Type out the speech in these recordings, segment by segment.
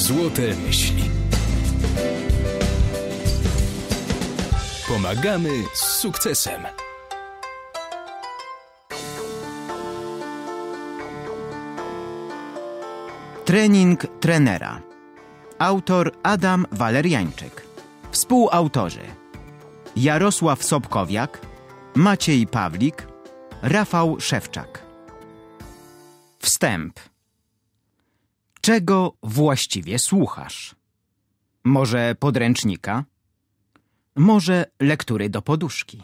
Złote myśli. Pomagamy z sukcesem. Trening trenera. Autor Adam Waleriańczyk. Współautorzy Jarosław Sobkowiak, Maciej Pawlik, Rafał Szewczak. Wstęp. Czego właściwie słuchasz? Może podręcznika? Może lektury do poduszki?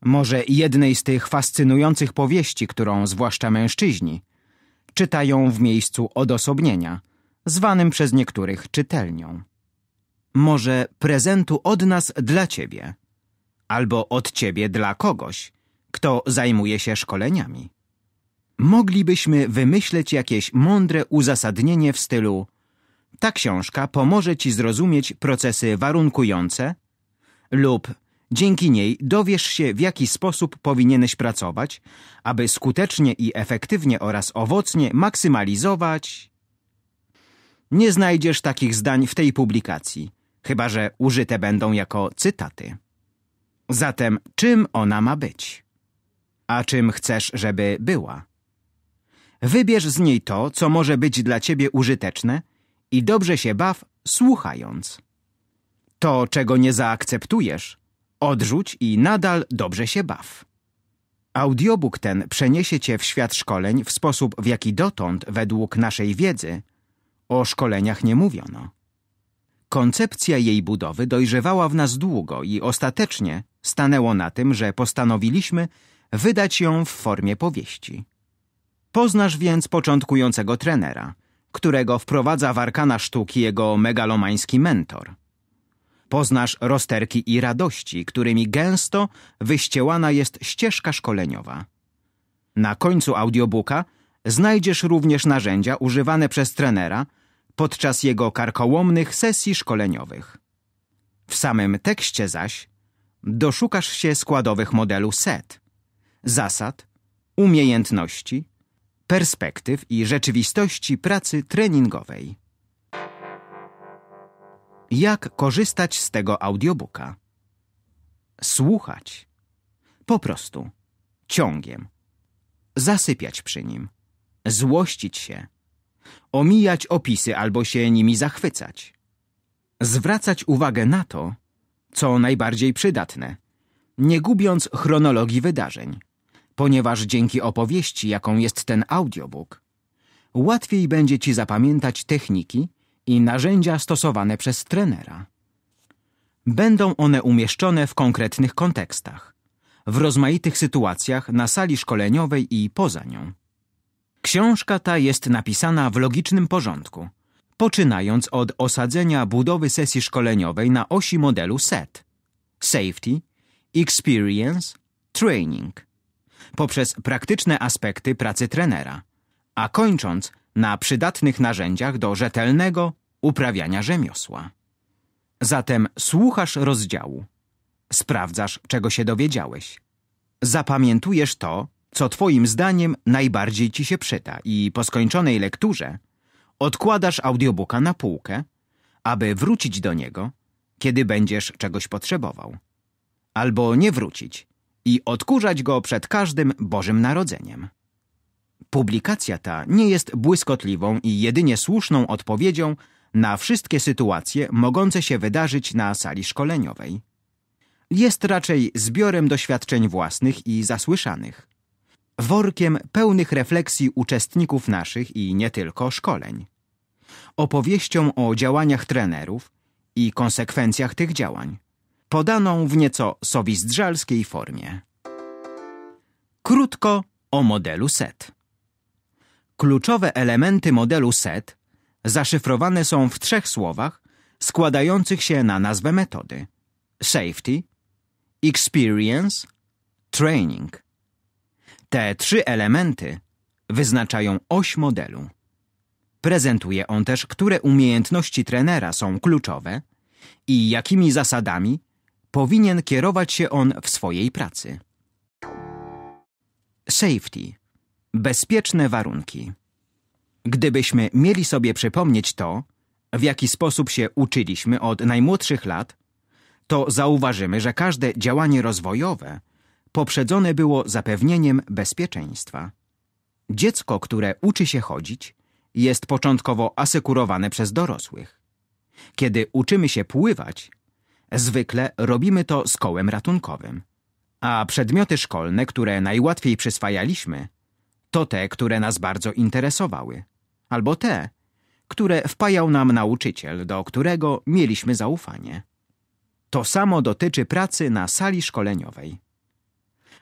Może jednej z tych fascynujących powieści, którą zwłaszcza mężczyźni czytają w miejscu odosobnienia, zwanym przez niektórych czytelnią. Może prezentu od nas dla ciebie, albo od ciebie dla kogoś, kto zajmuje się szkoleniami moglibyśmy wymyśleć jakieś mądre uzasadnienie w stylu ta książka pomoże ci zrozumieć procesy warunkujące lub dzięki niej dowiesz się, w jaki sposób powinieneś pracować, aby skutecznie i efektywnie oraz owocnie maksymalizować. Nie znajdziesz takich zdań w tej publikacji, chyba że użyte będą jako cytaty. Zatem czym ona ma być? A czym chcesz, żeby była? Wybierz z niej to, co może być dla ciebie użyteczne i dobrze się baw, słuchając. To, czego nie zaakceptujesz, odrzuć i nadal dobrze się baw. Audiobook ten przeniesie cię w świat szkoleń w sposób, w jaki dotąd, według naszej wiedzy, o szkoleniach nie mówiono. Koncepcja jej budowy dojrzewała w nas długo i ostatecznie stanęło na tym, że postanowiliśmy wydać ją w formie powieści. Poznasz więc początkującego trenera, którego wprowadza w arkana sztuki jego megalomański mentor. Poznasz rozterki i radości, którymi gęsto wyściełana jest ścieżka szkoleniowa. Na końcu audiobooka znajdziesz również narzędzia używane przez trenera podczas jego karkołomnych sesji szkoleniowych. W samym tekście zaś doszukasz się składowych modelu SET, zasad, umiejętności, perspektyw i rzeczywistości pracy treningowej. Jak korzystać z tego audiobooka? Słuchać. Po prostu. Ciągiem. Zasypiać przy nim. Złościć się. Omijać opisy albo się nimi zachwycać. Zwracać uwagę na to, co najbardziej przydatne, nie gubiąc chronologii wydarzeń ponieważ dzięki opowieści, jaką jest ten audiobook, łatwiej będzie ci zapamiętać techniki i narzędzia stosowane przez trenera. Będą one umieszczone w konkretnych kontekstach, w rozmaitych sytuacjach na sali szkoleniowej i poza nią. Książka ta jest napisana w logicznym porządku, poczynając od osadzenia budowy sesji szkoleniowej na osi modelu SET – Safety, Experience, Training – poprzez praktyczne aspekty pracy trenera, a kończąc na przydatnych narzędziach do rzetelnego uprawiania rzemiosła. Zatem słuchasz rozdziału, sprawdzasz, czego się dowiedziałeś, zapamiętujesz to, co Twoim zdaniem najbardziej Ci się przyda i po skończonej lekturze odkładasz audiobooka na półkę, aby wrócić do niego, kiedy będziesz czegoś potrzebował. Albo nie wrócić, i odkurzać go przed każdym Bożym Narodzeniem. Publikacja ta nie jest błyskotliwą i jedynie słuszną odpowiedzią na wszystkie sytuacje mogące się wydarzyć na sali szkoleniowej. Jest raczej zbiorem doświadczeń własnych i zasłyszanych, workiem pełnych refleksji uczestników naszych i nie tylko szkoleń, opowieścią o działaniach trenerów i konsekwencjach tych działań podaną w nieco sowizdrzalskiej formie. Krótko o modelu SET. Kluczowe elementy modelu SET zaszyfrowane są w trzech słowach składających się na nazwę metody. Safety, experience, training. Te trzy elementy wyznaczają oś modelu. Prezentuje on też, które umiejętności trenera są kluczowe i jakimi zasadami powinien kierować się on w swojej pracy. Safety. Bezpieczne warunki. Gdybyśmy mieli sobie przypomnieć to, w jaki sposób się uczyliśmy od najmłodszych lat, to zauważymy, że każde działanie rozwojowe poprzedzone było zapewnieniem bezpieczeństwa. Dziecko, które uczy się chodzić, jest początkowo asekurowane przez dorosłych. Kiedy uczymy się pływać, Zwykle robimy to z kołem ratunkowym. A przedmioty szkolne, które najłatwiej przyswajaliśmy, to te, które nas bardzo interesowały. Albo te, które wpajał nam nauczyciel, do którego mieliśmy zaufanie. To samo dotyczy pracy na sali szkoleniowej.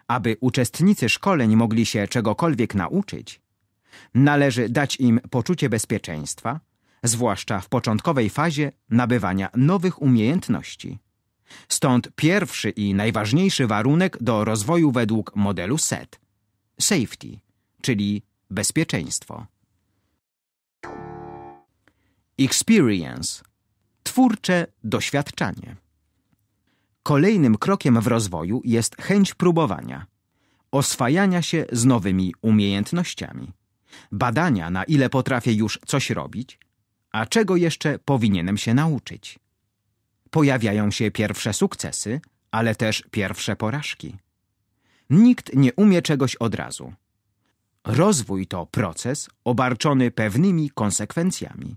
Aby uczestnicy szkoleń mogli się czegokolwiek nauczyć, należy dać im poczucie bezpieczeństwa zwłaszcza w początkowej fazie nabywania nowych umiejętności. Stąd pierwszy i najważniejszy warunek do rozwoju według modelu SET – safety, czyli bezpieczeństwo. Experience – twórcze doświadczanie. Kolejnym krokiem w rozwoju jest chęć próbowania, oswajania się z nowymi umiejętnościami, badania na ile potrafię już coś robić – a czego jeszcze powinienem się nauczyć? Pojawiają się pierwsze sukcesy, ale też pierwsze porażki. Nikt nie umie czegoś od razu. Rozwój to proces obarczony pewnymi konsekwencjami.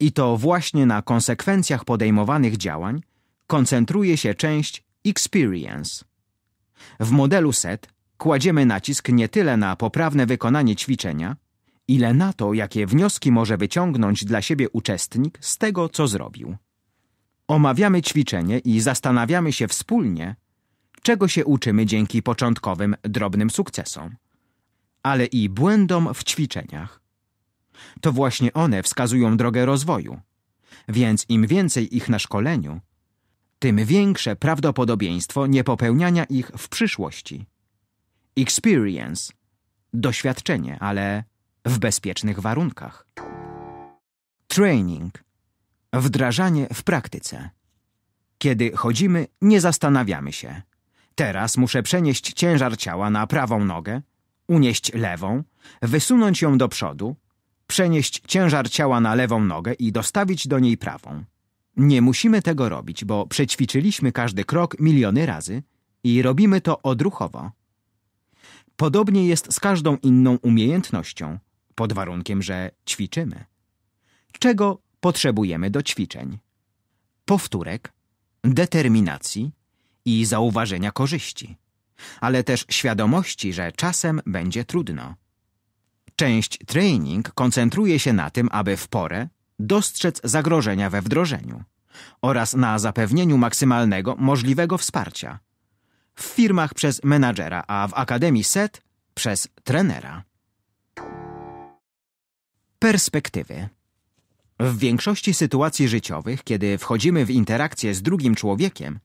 I to właśnie na konsekwencjach podejmowanych działań koncentruje się część experience. W modelu SET kładziemy nacisk nie tyle na poprawne wykonanie ćwiczenia, ile na to, jakie wnioski może wyciągnąć dla siebie uczestnik z tego, co zrobił. Omawiamy ćwiczenie i zastanawiamy się wspólnie, czego się uczymy dzięki początkowym drobnym sukcesom, ale i błędom w ćwiczeniach. To właśnie one wskazują drogę rozwoju, więc im więcej ich na szkoleniu, tym większe prawdopodobieństwo niepopełniania ich w przyszłości. Experience doświadczenie, ale w bezpiecznych warunkach. Training wdrażanie w praktyce. Kiedy chodzimy, nie zastanawiamy się. Teraz muszę przenieść ciężar ciała na prawą nogę, unieść lewą, wysunąć ją do przodu, przenieść ciężar ciała na lewą nogę i dostawić do niej prawą. Nie musimy tego robić, bo przećwiczyliśmy każdy krok miliony razy i robimy to odruchowo. Podobnie jest z każdą inną umiejętnością, pod warunkiem, że ćwiczymy. Czego potrzebujemy do ćwiczeń? Powtórek, determinacji i zauważenia korzyści, ale też świadomości, że czasem będzie trudno. Część training koncentruje się na tym, aby w porę dostrzec zagrożenia we wdrożeniu oraz na zapewnieniu maksymalnego możliwego wsparcia. W firmach przez menadżera, a w Akademii SET przez trenera. Perspektywy. W większości sytuacji życiowych, kiedy wchodzimy w interakcję z drugim człowiekiem,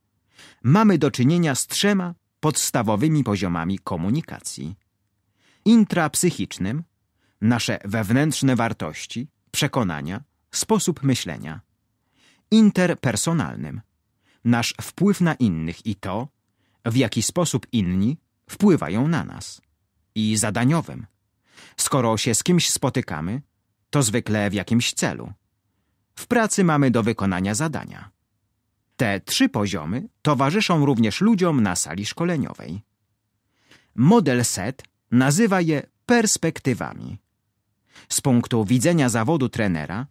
mamy do czynienia z trzema podstawowymi poziomami komunikacji. Intrapsychicznym, nasze wewnętrzne wartości, przekonania, sposób myślenia. Interpersonalnym, nasz wpływ na innych i to, w jaki sposób inni wpływają na nas. I zadaniowym. Skoro się z kimś spotykamy, to zwykle w jakimś celu. W pracy mamy do wykonania zadania. Te trzy poziomy towarzyszą również ludziom na sali szkoleniowej. Model SET nazywa je perspektywami. Z punktu widzenia zawodu trenera,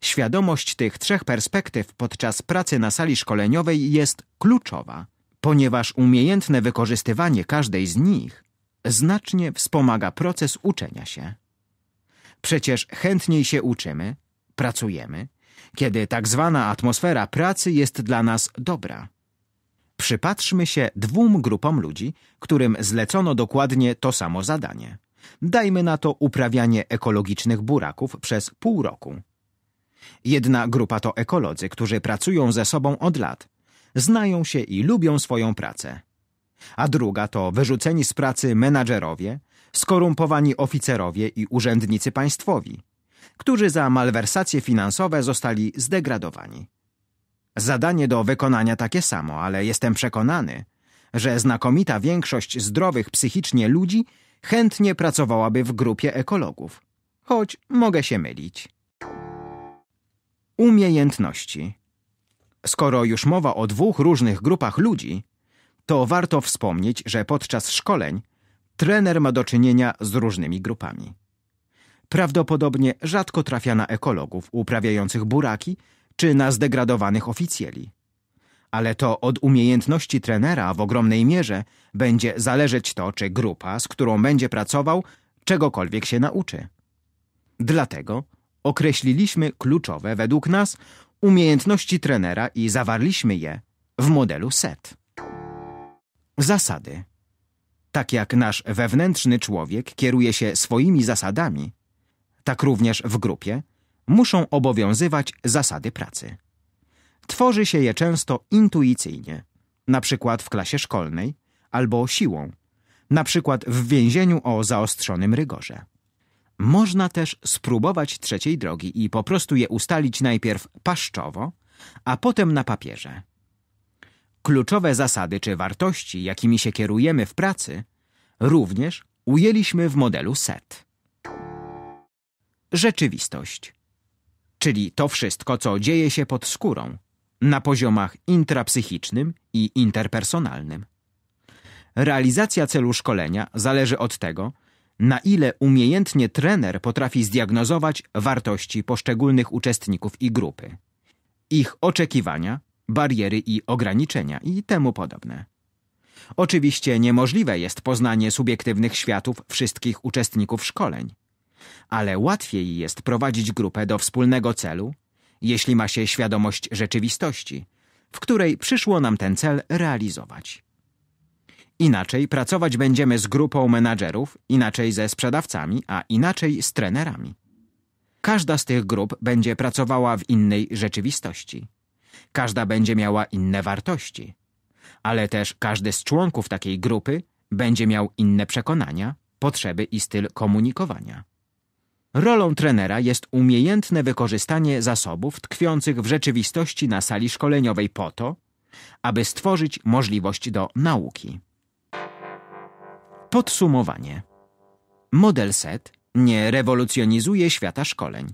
świadomość tych trzech perspektyw podczas pracy na sali szkoleniowej jest kluczowa, ponieważ umiejętne wykorzystywanie każdej z nich znacznie wspomaga proces uczenia się. Przecież chętniej się uczymy, pracujemy, kiedy tak zwana atmosfera pracy jest dla nas dobra. Przypatrzmy się dwóm grupom ludzi, którym zlecono dokładnie to samo zadanie. Dajmy na to uprawianie ekologicznych buraków przez pół roku. Jedna grupa to ekolodzy, którzy pracują ze sobą od lat, znają się i lubią swoją pracę. A druga to wyrzuceni z pracy menadżerowie, skorumpowani oficerowie i urzędnicy państwowi, którzy za malwersacje finansowe zostali zdegradowani. Zadanie do wykonania takie samo, ale jestem przekonany, że znakomita większość zdrowych psychicznie ludzi chętnie pracowałaby w grupie ekologów. Choć mogę się mylić. Umiejętności. Skoro już mowa o dwóch różnych grupach ludzi, to warto wspomnieć, że podczas szkoleń trener ma do czynienia z różnymi grupami. Prawdopodobnie rzadko trafia na ekologów uprawiających buraki czy na zdegradowanych oficjeli. Ale to od umiejętności trenera w ogromnej mierze będzie zależeć to, czy grupa, z którą będzie pracował, czegokolwiek się nauczy. Dlatego określiliśmy kluczowe według nas umiejętności trenera i zawarliśmy je w modelu SET. Zasady tak jak nasz wewnętrzny człowiek kieruje się swoimi zasadami, tak również w grupie muszą obowiązywać zasady pracy. Tworzy się je często intuicyjnie, na przykład w klasie szkolnej albo siłą, na przykład w więzieniu o zaostrzonym rygorze. Można też spróbować trzeciej drogi i po prostu je ustalić najpierw paszczowo, a potem na papierze. Kluczowe zasady czy wartości, jakimi się kierujemy w pracy, również ujęliśmy w modelu SET. Rzeczywistość, czyli to wszystko, co dzieje się pod skórą, na poziomach intrapsychicznym i interpersonalnym. Realizacja celu szkolenia zależy od tego, na ile umiejętnie trener potrafi zdiagnozować wartości poszczególnych uczestników i grupy, ich oczekiwania bariery i ograniczenia i temu podobne. Oczywiście niemożliwe jest poznanie subiektywnych światów wszystkich uczestników szkoleń, ale łatwiej jest prowadzić grupę do wspólnego celu, jeśli ma się świadomość rzeczywistości, w której przyszło nam ten cel realizować. Inaczej pracować będziemy z grupą menadżerów, inaczej ze sprzedawcami, a inaczej z trenerami. Każda z tych grup będzie pracowała w innej rzeczywistości każda będzie miała inne wartości. Ale też każdy z członków takiej grupy będzie miał inne przekonania, potrzeby i styl komunikowania. Rolą trenera jest umiejętne wykorzystanie zasobów tkwiących w rzeczywistości na sali szkoleniowej po to, aby stworzyć możliwość do nauki. Podsumowanie. Model SET nie rewolucjonizuje świata szkoleń.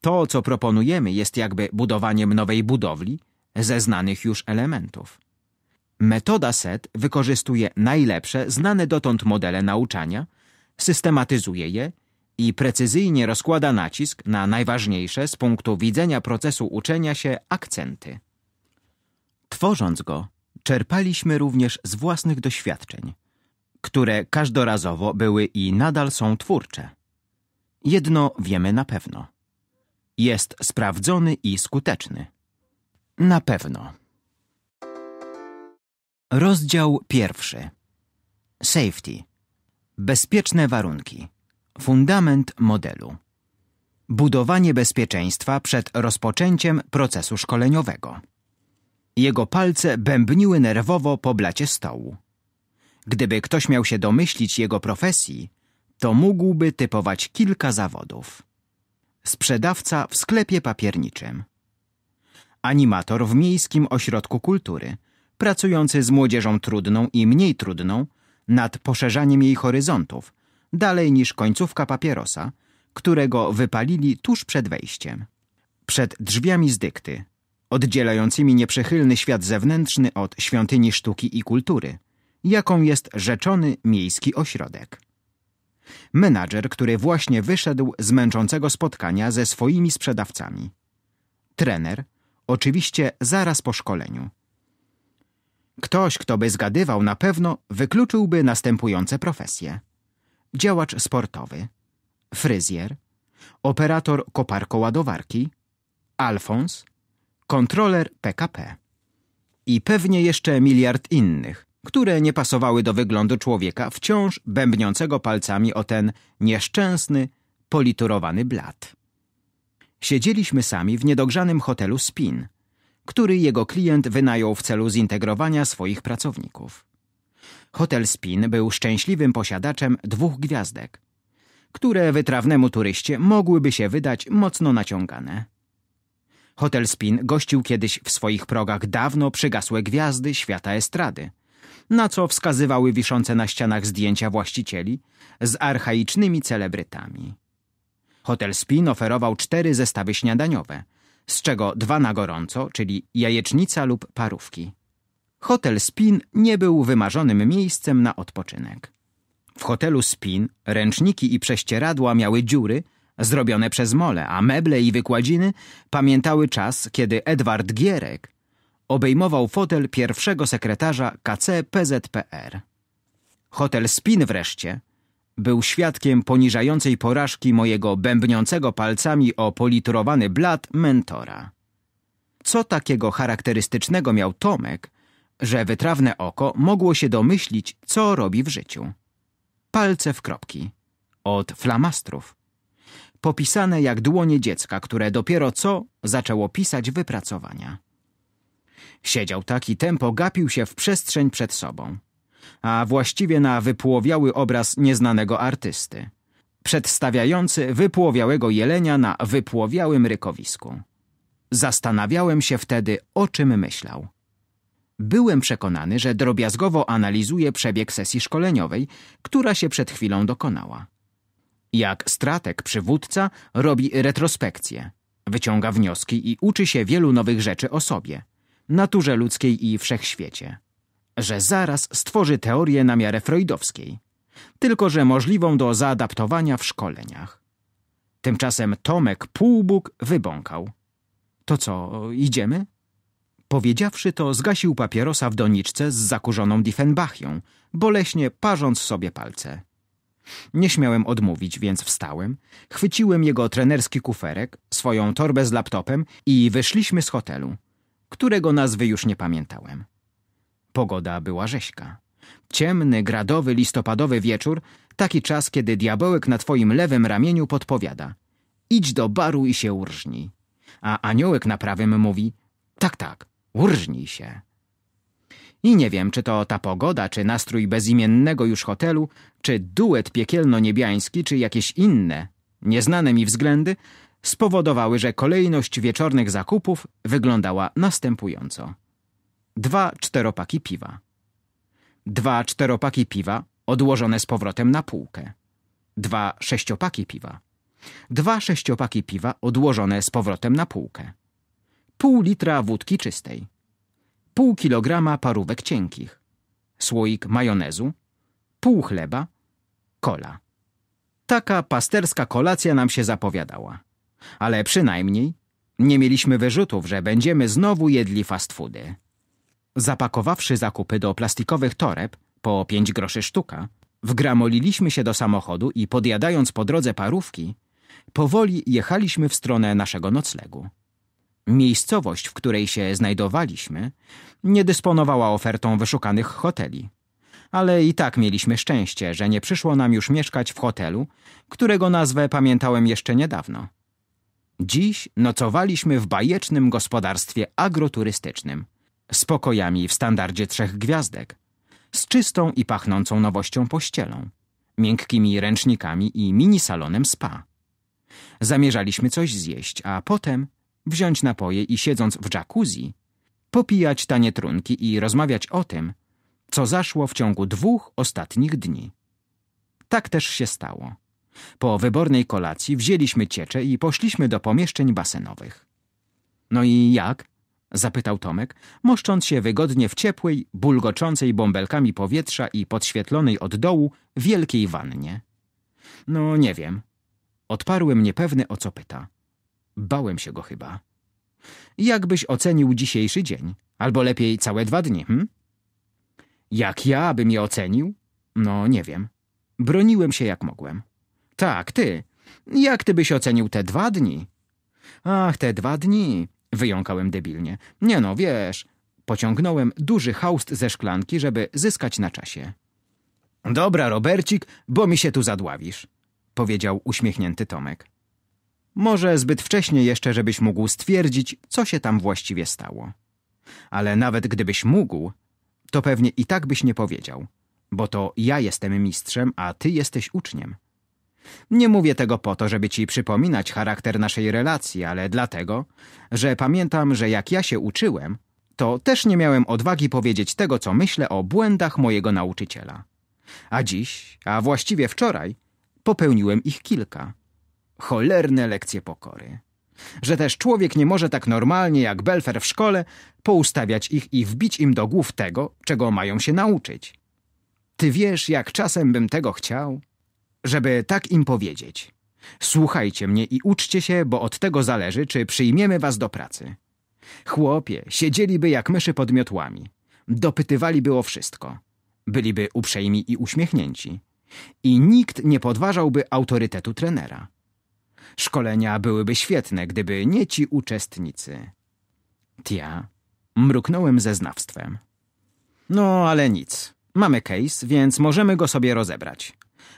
To, co proponujemy, jest jakby budowaniem nowej budowli ze znanych już elementów. Metoda SET wykorzystuje najlepsze znane dotąd modele nauczania, systematyzuje je i precyzyjnie rozkłada nacisk na najważniejsze z punktu widzenia procesu uczenia się akcenty. Tworząc go, czerpaliśmy również z własnych doświadczeń, które każdorazowo były i nadal są twórcze. Jedno wiemy na pewno – jest sprawdzony i skuteczny. Na pewno. Rozdział pierwszy. Safety. Bezpieczne warunki. Fundament modelu. Budowanie bezpieczeństwa przed rozpoczęciem procesu szkoleniowego. Jego palce bębniły nerwowo po blacie stołu. Gdyby ktoś miał się domyślić jego profesji, to mógłby typować kilka zawodów sprzedawca w sklepie papierniczym. Animator w Miejskim Ośrodku Kultury, pracujący z młodzieżą trudną i mniej trudną nad poszerzaniem jej horyzontów, dalej niż końcówka papierosa, którego wypalili tuż przed wejściem. Przed drzwiami z dykty, oddzielającymi nieprzychylny świat zewnętrzny od świątyni sztuki i kultury, jaką jest rzeczony miejski ośrodek menadżer, który właśnie wyszedł z męczącego spotkania ze swoimi sprzedawcami. Trener, oczywiście zaraz po szkoleniu. Ktoś, kto by zgadywał na pewno, wykluczyłby następujące profesje. Działacz sportowy, fryzjer, operator koparko-ładowarki, Alfons, kontroler PKP. I pewnie jeszcze miliard innych, które nie pasowały do wyglądu człowieka, wciąż bębniącego palcami o ten nieszczęsny, politurowany blat. Siedzieliśmy sami w niedogrzanym hotelu Spin, który jego klient wynajął w celu zintegrowania swoich pracowników. Hotel Spin był szczęśliwym posiadaczem dwóch gwiazdek, które wytrawnemu turyście mogłyby się wydać mocno naciągane. Hotel Spin gościł kiedyś w swoich progach dawno przygasłe gwiazdy świata estrady, na co wskazywały wiszące na ścianach zdjęcia właścicieli z archaicznymi celebrytami. Hotel Spin oferował cztery zestawy śniadaniowe, z czego dwa na gorąco, czyli jajecznica lub parówki. Hotel Spin nie był wymarzonym miejscem na odpoczynek. W hotelu Spin ręczniki i prześcieradła miały dziury zrobione przez mole, a meble i wykładziny pamiętały czas, kiedy Edward Gierek obejmował fotel pierwszego sekretarza KC PZPR. Hotel Spin wreszcie był świadkiem poniżającej porażki mojego bębniącego palcami o politurowany blat mentora. Co takiego charakterystycznego miał Tomek, że wytrawne oko mogło się domyślić, co robi w życiu. Palce w kropki. Od flamastrów. Popisane jak dłonie dziecka, które dopiero co zaczęło pisać wypracowania. Siedział tak i tempo, gapił się w przestrzeń przed sobą. A właściwie na wypłowiały obraz nieznanego artysty. Przedstawiający wypłowiałego jelenia na wypłowiałym rykowisku. Zastanawiałem się wtedy, o czym myślał. Byłem przekonany, że drobiazgowo analizuje przebieg sesji szkoleniowej, która się przed chwilą dokonała. Jak strateg przywódca robi retrospekcję, wyciąga wnioski i uczy się wielu nowych rzeczy o sobie – naturze ludzkiej i wszechświecie. Że zaraz stworzy teorię na miarę freudowskiej, tylko że możliwą do zaadaptowania w szkoleniach. Tymczasem Tomek półbóg wybąkał. To co, idziemy? Powiedziawszy to, zgasił papierosa w doniczce z zakurzoną Diffenbachią, boleśnie parząc sobie palce. Nie śmiałem odmówić, więc wstałem, chwyciłem jego trenerski kuferek, swoją torbę z laptopem i wyszliśmy z hotelu którego nazwy już nie pamiętałem. Pogoda była rześka. Ciemny, gradowy, listopadowy wieczór, taki czas, kiedy diabełek na twoim lewym ramieniu podpowiada idź do baru i się urżnij. A aniołek na prawym mówi tak, tak, urżnij się. I nie wiem, czy to ta pogoda, czy nastrój bezimiennego już hotelu, czy duet piekielno-niebiański, czy jakieś inne, nieznane mi względy, spowodowały, że kolejność wieczornych zakupów wyglądała następująco. Dwa czteropaki piwa. Dwa czteropaki piwa odłożone z powrotem na półkę. Dwa sześciopaki piwa. Dwa sześciopaki piwa odłożone z powrotem na półkę. Pół litra wódki czystej. Pół kilograma parówek cienkich. Słoik majonezu. Pół chleba. Kola. Taka pasterska kolacja nam się zapowiadała ale przynajmniej nie mieliśmy wyrzutów, że będziemy znowu jedli fast foody. Zapakowawszy zakupy do plastikowych toreb, po pięć groszy sztuka, wgramoliliśmy się do samochodu i podjadając po drodze parówki, powoli jechaliśmy w stronę naszego noclegu. Miejscowość, w której się znajdowaliśmy, nie dysponowała ofertą wyszukanych hoteli. Ale i tak mieliśmy szczęście, że nie przyszło nam już mieszkać w hotelu, którego nazwę pamiętałem jeszcze niedawno. Dziś nocowaliśmy w bajecznym gospodarstwie agroturystycznym z pokojami w standardzie trzech gwiazdek, z czystą i pachnącą nowością pościelą, miękkimi ręcznikami i minisalonem spa. Zamierzaliśmy coś zjeść, a potem wziąć napoje i siedząc w jacuzzi, popijać tanie trunki i rozmawiać o tym, co zaszło w ciągu dwóch ostatnich dni. Tak też się stało. Po wybornej kolacji wzięliśmy ciecze i poszliśmy do pomieszczeń basenowych. No i jak? zapytał Tomek, moszcząc się wygodnie w ciepłej, bulgoczącej bąbelkami powietrza i podświetlonej od dołu wielkiej wannie. No nie wiem. Odparłem niepewny o co pyta. Bałem się go chyba. Jakbyś ocenił dzisiejszy dzień? Albo lepiej całe dwa dni, hm? Jak ja bym je ocenił? No nie wiem. Broniłem się jak mogłem. Tak, ty. Jak ty byś ocenił te dwa dni? Ach, te dwa dni, wyjąkałem debilnie. Nie no, wiesz. Pociągnąłem duży haust ze szklanki, żeby zyskać na czasie. Dobra, Robercik, bo mi się tu zadławisz, powiedział uśmiechnięty Tomek. Może zbyt wcześnie jeszcze, żebyś mógł stwierdzić, co się tam właściwie stało. Ale nawet gdybyś mógł, to pewnie i tak byś nie powiedział, bo to ja jestem mistrzem, a ty jesteś uczniem. Nie mówię tego po to, żeby ci przypominać charakter naszej relacji, ale dlatego, że pamiętam, że jak ja się uczyłem, to też nie miałem odwagi powiedzieć tego, co myślę o błędach mojego nauczyciela. A dziś, a właściwie wczoraj, popełniłem ich kilka. Cholerne lekcje pokory. Że też człowiek nie może tak normalnie jak Belfer w szkole poustawiać ich i wbić im do głów tego, czego mają się nauczyć. Ty wiesz, jak czasem bym tego chciał? żeby tak im powiedzieć. Słuchajcie mnie i uczcie się, bo od tego zależy, czy przyjmiemy was do pracy. Chłopie siedzieliby jak myszy pod miotłami. Dopytywali o wszystko. Byliby uprzejmi i uśmiechnięci. I nikt nie podważałby autorytetu trenera. Szkolenia byłyby świetne, gdyby nie ci uczestnicy. Tia, mruknąłem ze znawstwem. No, ale nic. Mamy case, więc możemy go sobie rozebrać.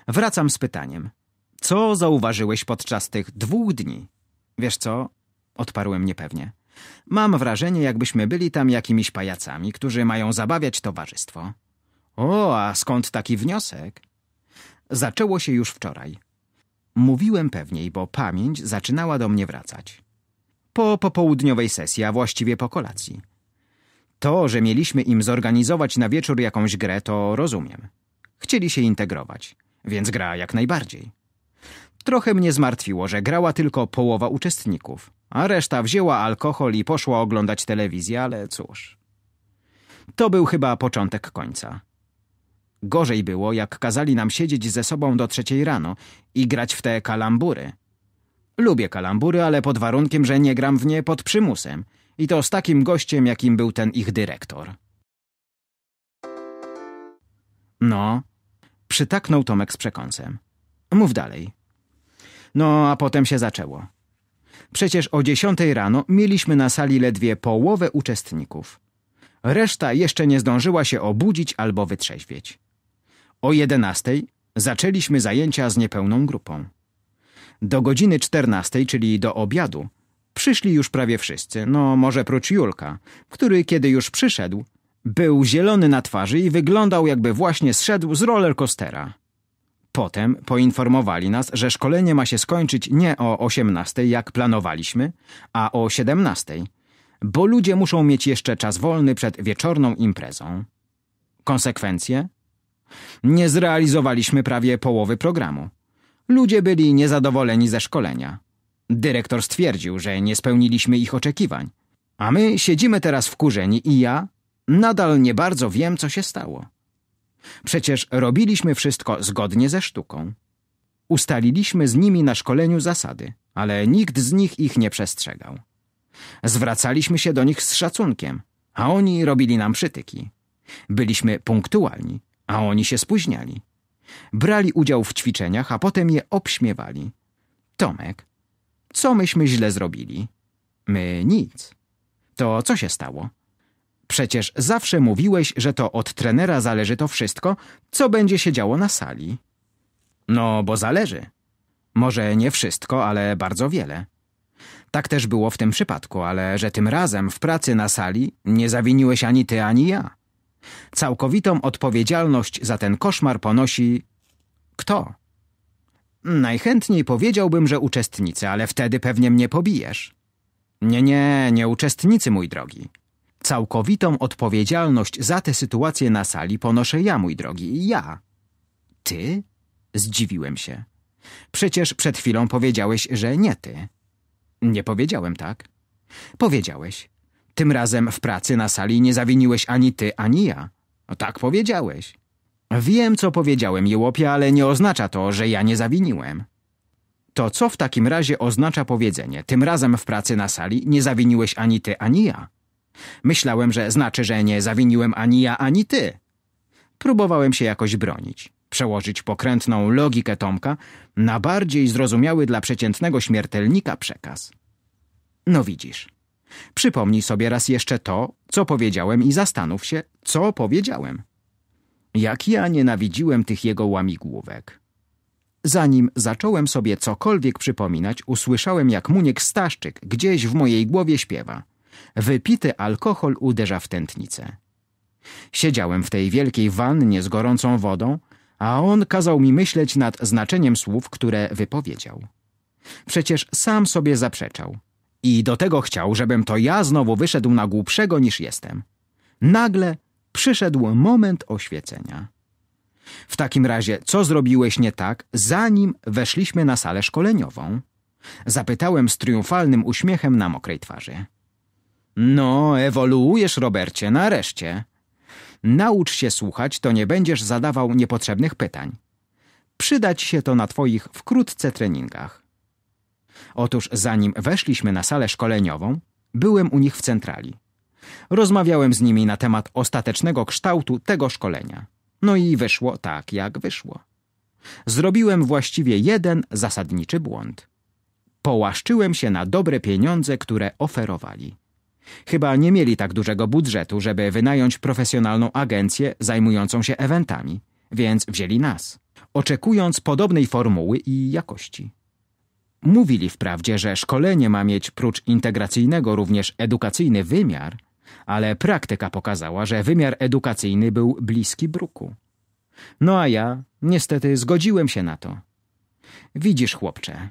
Wracam z pytaniem. Co zauważyłeś podczas tych dwóch dni? Wiesz co? Odparłem niepewnie. Mam wrażenie, jakbyśmy byli tam jakimiś pajacami, którzy mają zabawiać towarzystwo. O, a skąd taki wniosek? Zaczęło się już wczoraj. Mówiłem pewniej, bo pamięć zaczynała do mnie wracać. Po popołudniowej sesji, a właściwie po kolacji. To, że mieliśmy im zorganizować na wieczór jakąś grę, to rozumiem. Chcieli się integrować więc gra jak najbardziej. Trochę mnie zmartwiło, że grała tylko połowa uczestników, a reszta wzięła alkohol i poszła oglądać telewizję, ale cóż. To był chyba początek końca. Gorzej było, jak kazali nam siedzieć ze sobą do trzeciej rano i grać w te kalambury. Lubię kalambury, ale pod warunkiem, że nie gram w nie pod przymusem. I to z takim gościem, jakim był ten ich dyrektor. No, Przytaknął Tomek z przekąsem. Mów dalej. No, a potem się zaczęło. Przecież o dziesiątej rano mieliśmy na sali ledwie połowę uczestników. Reszta jeszcze nie zdążyła się obudzić albo wytrzeźwieć. O jedenastej zaczęliśmy zajęcia z niepełną grupą. Do godziny czternastej, czyli do obiadu, przyszli już prawie wszyscy, no może prócz Julka, który kiedy już przyszedł, był zielony na twarzy i wyglądał jakby właśnie zszedł z coastera. Potem poinformowali nas, że szkolenie ma się skończyć nie o 18, jak planowaliśmy, a o 17, bo ludzie muszą mieć jeszcze czas wolny przed wieczorną imprezą. Konsekwencje? Nie zrealizowaliśmy prawie połowy programu. Ludzie byli niezadowoleni ze szkolenia. Dyrektor stwierdził, że nie spełniliśmy ich oczekiwań. A my siedzimy teraz wkurzeni i ja, Nadal nie bardzo wiem, co się stało. Przecież robiliśmy wszystko zgodnie ze sztuką. Ustaliliśmy z nimi na szkoleniu zasady, ale nikt z nich ich nie przestrzegał. Zwracaliśmy się do nich z szacunkiem, a oni robili nam przytyki. Byliśmy punktualni, a oni się spóźniali. Brali udział w ćwiczeniach, a potem je obśmiewali. Tomek, co myśmy źle zrobili? My nic. To co się stało? Przecież zawsze mówiłeś, że to od trenera zależy to wszystko, co będzie się działo na sali. No, bo zależy. Może nie wszystko, ale bardzo wiele. Tak też było w tym przypadku, ale że tym razem w pracy na sali nie zawiniłeś ani ty, ani ja. Całkowitą odpowiedzialność za ten koszmar ponosi... Kto? Najchętniej powiedziałbym, że uczestnicy, ale wtedy pewnie mnie pobijesz. Nie, nie, nie uczestnicy, mój drogi. Całkowitą odpowiedzialność za tę sytuację na sali ponoszę ja, mój drogi, ja. Ty? Zdziwiłem się. Przecież przed chwilą powiedziałeś, że nie ty. Nie powiedziałem tak. Powiedziałeś. Tym razem w pracy na sali nie zawiniłeś ani ty, ani ja. O, tak powiedziałeś. Wiem, co powiedziałem, Jełopie, ale nie oznacza to, że ja nie zawiniłem. To co w takim razie oznacza powiedzenie, tym razem w pracy na sali nie zawiniłeś ani ty, ani ja? Myślałem, że znaczy, że nie zawiniłem ani ja, ani ty. Próbowałem się jakoś bronić, przełożyć pokrętną logikę Tomka na bardziej zrozumiały dla przeciętnego śmiertelnika przekaz. No widzisz. Przypomnij sobie raz jeszcze to, co powiedziałem i zastanów się, co powiedziałem. Jak ja nienawidziłem tych jego łamigłówek. Zanim zacząłem sobie cokolwiek przypominać, usłyszałem, jak Muniek Staszczyk gdzieś w mojej głowie śpiewa – wypity alkohol uderza w tętnicę. Siedziałem w tej wielkiej wannie z gorącą wodą, a on kazał mi myśleć nad znaczeniem słów, które wypowiedział. Przecież sam sobie zaprzeczał. I do tego chciał, żebym to ja znowu wyszedł na głupszego niż jestem. Nagle przyszedł moment oświecenia. W takim razie, co zrobiłeś nie tak, zanim weszliśmy na salę szkoleniową? Zapytałem z triumfalnym uśmiechem na mokrej twarzy. No, ewoluujesz, Robercie, nareszcie. Naucz się słuchać, to nie będziesz zadawał niepotrzebnych pytań. Przydać się to na twoich wkrótce treningach. Otóż zanim weszliśmy na salę szkoleniową, byłem u nich w centrali. Rozmawiałem z nimi na temat ostatecznego kształtu tego szkolenia. No i wyszło tak, jak wyszło. Zrobiłem właściwie jeden zasadniczy błąd. Połaszczyłem się na dobre pieniądze, które oferowali. Chyba nie mieli tak dużego budżetu, żeby wynająć profesjonalną agencję zajmującą się eventami, więc wzięli nas, oczekując podobnej formuły i jakości. Mówili wprawdzie, że szkolenie ma mieć prócz integracyjnego również edukacyjny wymiar, ale praktyka pokazała, że wymiar edukacyjny był bliski bruku. No a ja, niestety, zgodziłem się na to. Widzisz, chłopcze.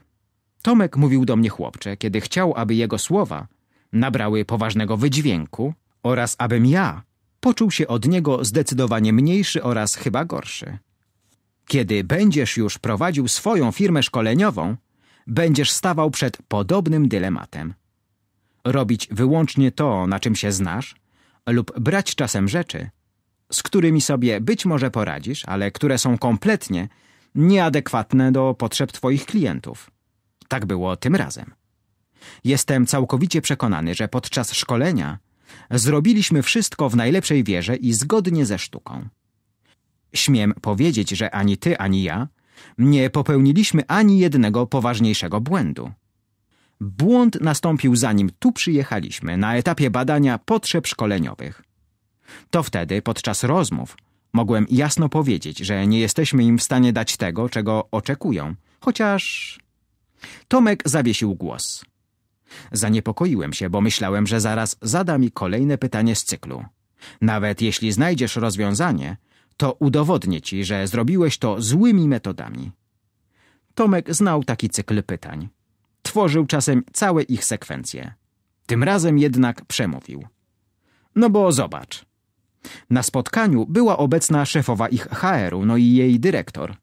Tomek mówił do mnie chłopcze, kiedy chciał, aby jego słowa nabrały poważnego wydźwięku oraz abym ja poczuł się od niego zdecydowanie mniejszy oraz chyba gorszy. Kiedy będziesz już prowadził swoją firmę szkoleniową, będziesz stawał przed podobnym dylematem. Robić wyłącznie to, na czym się znasz, lub brać czasem rzeczy, z którymi sobie być może poradzisz, ale które są kompletnie nieadekwatne do potrzeb Twoich klientów. Tak było tym razem. Jestem całkowicie przekonany, że podczas szkolenia zrobiliśmy wszystko w najlepszej wierze i zgodnie ze sztuką. Śmiem powiedzieć, że ani ty, ani ja nie popełniliśmy ani jednego poważniejszego błędu. Błąd nastąpił zanim tu przyjechaliśmy, na etapie badania potrzeb szkoleniowych. To wtedy, podczas rozmów, mogłem jasno powiedzieć, że nie jesteśmy im w stanie dać tego, czego oczekują, chociaż... Tomek zawiesił głos. Zaniepokoiłem się, bo myślałem, że zaraz zada mi kolejne pytanie z cyklu. Nawet jeśli znajdziesz rozwiązanie, to udowodnię ci, że zrobiłeś to złymi metodami. Tomek znał taki cykl pytań. Tworzył czasem całe ich sekwencje. Tym razem jednak przemówił. No bo zobacz. Na spotkaniu była obecna szefowa ich HR-u, no i jej dyrektor.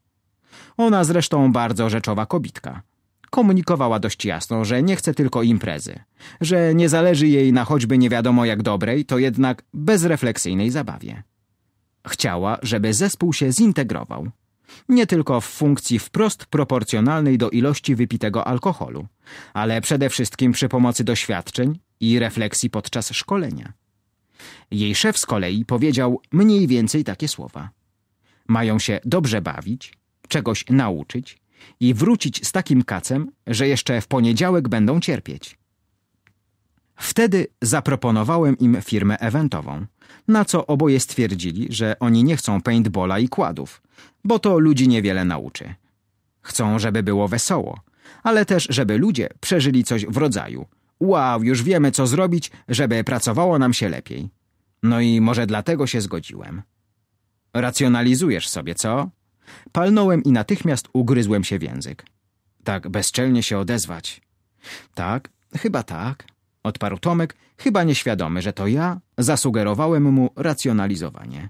Ona zresztą bardzo rzeczowa kobitka. Komunikowała dość jasno, że nie chce tylko imprezy, że nie zależy jej na choćby nie wiadomo jak dobrej, to jednak bezrefleksyjnej zabawie. Chciała, żeby zespół się zintegrował. Nie tylko w funkcji wprost proporcjonalnej do ilości wypitego alkoholu, ale przede wszystkim przy pomocy doświadczeń i refleksji podczas szkolenia. Jej szef z kolei powiedział mniej więcej takie słowa. Mają się dobrze bawić, czegoś nauczyć, i wrócić z takim kacem, że jeszcze w poniedziałek będą cierpieć. Wtedy zaproponowałem im firmę eventową, na co oboje stwierdzili, że oni nie chcą paintbola i kładów, bo to ludzi niewiele nauczy. Chcą, żeby było wesoło, ale też, żeby ludzie przeżyli coś w rodzaju. Wow, już wiemy, co zrobić, żeby pracowało nam się lepiej. No i może dlatego się zgodziłem. Racjonalizujesz sobie, co? Palnąłem i natychmiast ugryzłem się w język. Tak bezczelnie się odezwać. Tak, chyba tak, odparł Tomek, chyba nieświadomy, że to ja zasugerowałem mu racjonalizowanie.